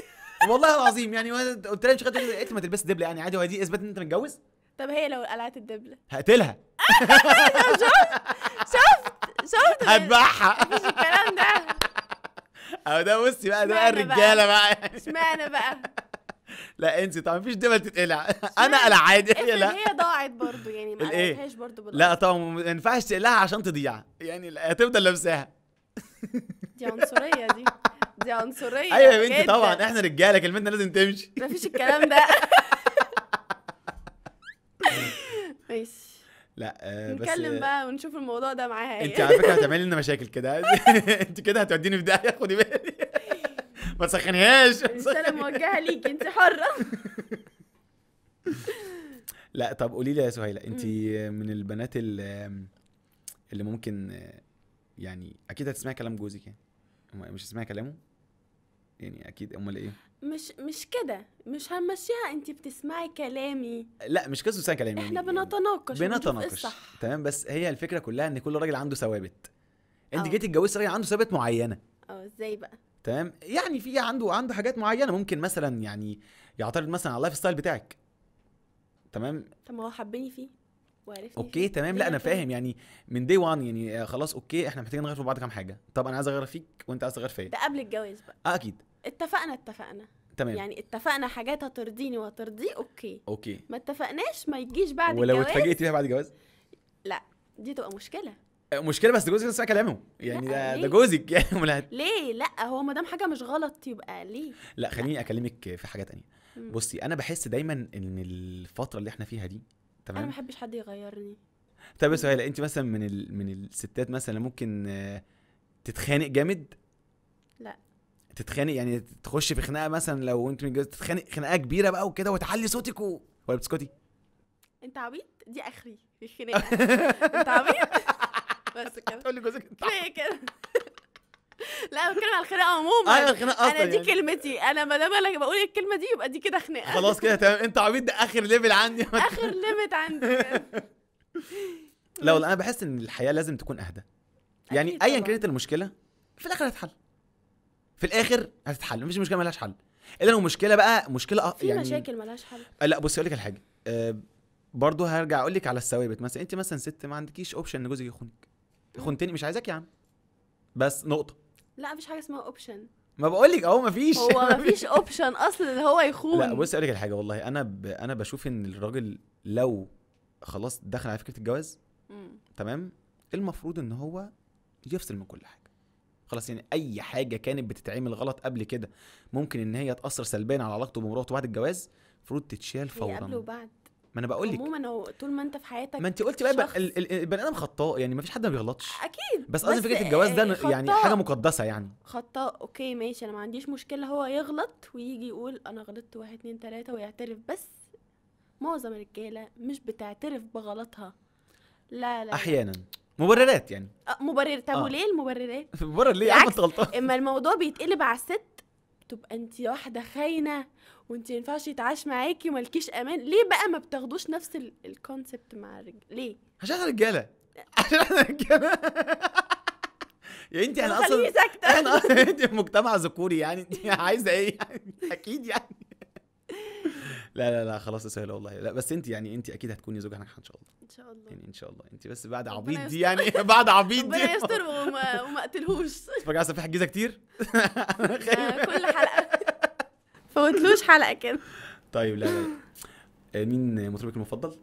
والله العظيم يعني قلت لها مش قادر انت ما تلبس دبله يعني عادي ودي دي اثبات ان انت متجوز طب هي لو قلعت الدبله هقتلها *laughs* شفت شفت شفت هتبعها مش الكلام ده *laughs* او ده بصي بقى ده بقى الرجاله بقى اشمعنى بقى *laughs* لا انسي طبعا مفيش دبل تتقلع انا قلع عادي هي لا هي ضاعت برضو يعني ما قلعتهاش برضو بالأرض. لا طبعا ما ينفعش تقلعها عشان تضيع يعني هتفضل لابساها دي عنصريه دي دي عنصريه ايوه يا بنتي طبعا احنا رجاله كلمتنا لازم تمشي مفيش الكلام ده *laughs* ماشي لا آه، بس نتكلم بقى ونشوف الموضوع ده معاها إيه. انت على فكره هتعملي لنا مشاكل كده *laughs* انت كده هتوديني في داهيه خدي بالي ما تسخنيهاش انا موجهه ليكي انت حره لا طب قولي لي يا سهيله انت من البنات اللي ممكن يعني اكيد هتسمعي كلام جوزك يعني مش هتسمعي كلامه يعني اكيد امال ايه مش مش كده مش هنمشيها انت بتسمعي كلامي لا مش قصه بتسمعي كلامي احنا يعني بنتناقش بنتناقش تمام بس هي الفكره كلها ان كل راجل عنده ثوابت انت آه. جيتي اتجوزتي راجل عنده ثوابت معينه اه ازاي بقى تمام يعني في عنده عنده حاجات معينه ممكن مثلا يعني يعترض مثلا على اللايف ستايل بتاعك تمام طب ما هو حبني فيه وعرفني اوكي تمام إيه لا انا فاهم يعني من دي وان يعني آه، خلاص اوكي احنا محتاجين نغير في بعض كام حاجه طب انا عايز اغير فيك وانت عايز تغير فيا ده قبل الجواز بقى اه اكيد اتفقنا اتفقنا تمام يعني اتفقنا حاجات هترضيني وهترضيه اوكي اوكي ما اتفقناش ما يجيش بعد ولو الجواز ولو اتفاجئتي بيها بعد الجواز لا دي تبقى مشكله أه، مشكله بس جوزك سمع كلامه يعني ده ده جوزك *laughs* يعني ليه لا هو ما دام حاجه مش غلط يبقى ليه لا خليني اكلمك في حاجه تانية بصي انا بحس دايما ان الفتره اللي احنا فيها دي تمام انا ما بحبش حد يغيرني طب سؤال انت مثلا من ال... من الستات مثلا ممكن آه، تتخانق جامد لا تتخانق يعني تخش في خناقه مثلا لو انت متجوزه تتخانق خناقه كبيره بقى وكده وتعلي صوتك و... ولا بتسكتي؟ انت عبيط دي اخري في الخناقه انت عبيط بس كده تقول لجوزك انت كده لا بتكلم على الخناقه عموما انا آه، الخناقه اصلا انا دي يعني. كلمتي انا ما دام انا بقول الكلمه دي يبقى دي كده خناقه خلاص كده تمام انت عبيط ده اخر ليفل عندي *laughs* اخر ليفل عندي والله انا بحس ان الحياه لازم تكون اهدى يعني ايا كانت المشكله في الاخر هتحل في الاخر هتتحل مفيش مشكله مالهاش حل الا لو مشكله بقى مشكله في يعني مشاكل مالهاش حل لا بصي اقول لك على حاجه أه برضه هرجع اقول لك على الثوابت مثلا انت مثلا ست ما عندكيش اوبشن ان جوزك يخونك خنتني مش عايزك يا عم بس نقطه لا مفيش حاجه اسمها اوبشن ما بقول لك اهو مفيش هو *laughs* مفيش اوبشن اصلا ان هو يخون لا بص اقول لك الحاجه والله انا ب... انا بشوف ان الراجل لو خلاص دخل على فكره الجواز تمام المفروض ان هو يفصل من كل حاجه خلاص يعني اي حاجه كانت بتتعمل غلط قبل كده ممكن ان هي تاثر سلبيا على علاقته بمراته بعد الجواز المفروض تتشال فورا قبل وبعد ما انا بقول لك عموما هو طول ما انت في حياتك ما انت قلتي بقى, البني ادم خطاء يعني ما فيش حد ما بيغلطش اكيد بس قصدي فكره الجواز ده آه، خطأ. يعني حاجه مقدسه يعني خطاء اوكي ماشي انا ما عنديش مشكله هو يغلط ويجي يقول انا غلطت واحد اتنين تلاته ويعترف بس معظم الرجاله مش بتعترف بغلطها لا لا احيانا مبررات يعني آه، مبرر طب آه. وليه المبررات؟ *laughs* مبرر ليه يا عم انت غلطان؟ اما الموضوع بيتقلب على الست تبقى انت واحده خاينه وانت ما ينفعش يتعاش معاكي ومالكيش امان ليه بقى ما بتاخدوش نفس الكونسبت مع الرجال ليه عشان احنا رجاله *laughs* عشان احنا رجاله *laughs* يا يعني انت احنا يعني اصلا احنا يعني انت مجتمع ذكوري يعني انت عايزه ايه يعني اكيد يعني لا لا لا خلاص سهله والله لا بس انت يعني انت اكيد هتكوني زوجة ناجحه ان شاء الله ان شاء الله يعني ان شاء الله انت بس بعد عبيط دي يعني *laughs* بعد عبيط دي ربنا يستر وما, وما اقتلهوش تتفرج على سفاح الجيزه كتير *laughs* كل حلقه فوتلوش حلقه كده طيب لا لا آه، مين مطربك المفضل؟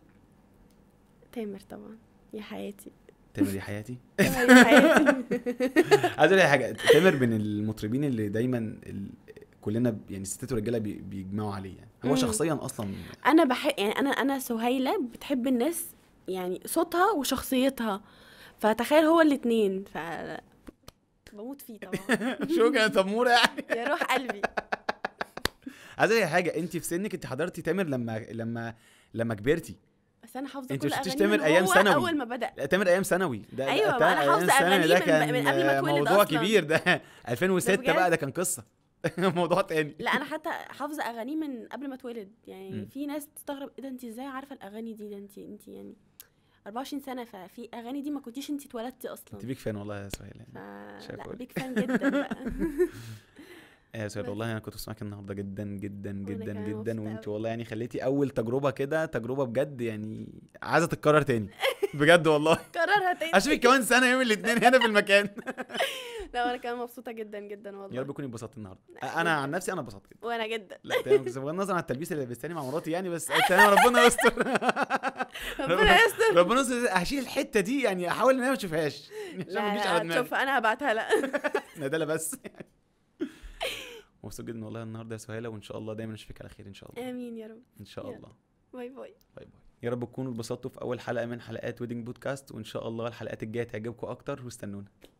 تامر طبعا يا حياتي تامر يا حياتي تامر *laughs* آه، يا حياتي عايز اقول حاجه تامر من المطربين اللي دايما كلنا يعني الستات والرجاله بيجمعوا عليه يعني هو مم. شخصيا اصلا انا بحب يعني انا انا سهيله بتحب الناس يعني صوتها وشخصيتها فتخيل هو الاثنين ف بموت فيه طبعا *laughs* كان تموره يعني يا روح قلبي *laughs* عايز اقول حاجه انت في سنك انت حضرتي تامر لما لما لما كبرتي بس انا حافظه كل اغانيه تامر ايام ثانوي اول ما بدا تامر ايام ثانوي ده ايوه انا حافظه اغاني من, من قبل ما اتولد موضوع أصلاً. كبير ده 2006 *laughs* بقى ده كان قصه *laughs* موضوع تاني لا انا حتى حافظه اغانيه من قبل ما اتولد يعني م. في ناس تستغرب ايه ده انت ازاي عارفه الاغاني دي ده انت انت يعني 24 سنه ففي اغاني دي ما كنتيش انت اتولدتي اصلا انت بيك فان والله يا سهيل يعني ف... لا إيه؟ بيك فان جدا بقى *laughs* اسر آه، والله انا كنت بسمعك النهارده جدا جدا جدا جدا وانت والله يعني خليتي اول تجربه كده تجربه بجد يعني عايزه تتكرر تاني *laughs* بجد والله كررها تاني اشوفك كمان سنه يوم الاثنين هنا في المكان *laughs* لا انا كمان مبسوطه جدا جدا والله يا رب تكوني انبسطت النهارده انا عن نفسي انا اتبسطت جدا وانا جدا لا تمام بغض النظر عن التلبيس اللي لبستني مع مراتي يعني بس *laughs* تمام ربنا يستر ربنا يستر ربنا يستر هشيل الحته دي يعني احاول ان انا ما اشوفهاش عشان ما تجيش على دماغي شوف انا هبعتها لا ندالة بس يعني مبسوط جدا والله النهارده يا سهيله وان شاء الله دايما اشوفك على خير ان شاء الله امين يا رب ان شاء الله باي باي باي باي يا رب تكونوا اتبسطتوا في اول حلقه من حلقات ويدنج بودكاست وان شاء الله الحلقات الجايه تعجبكم اكتر واستنونا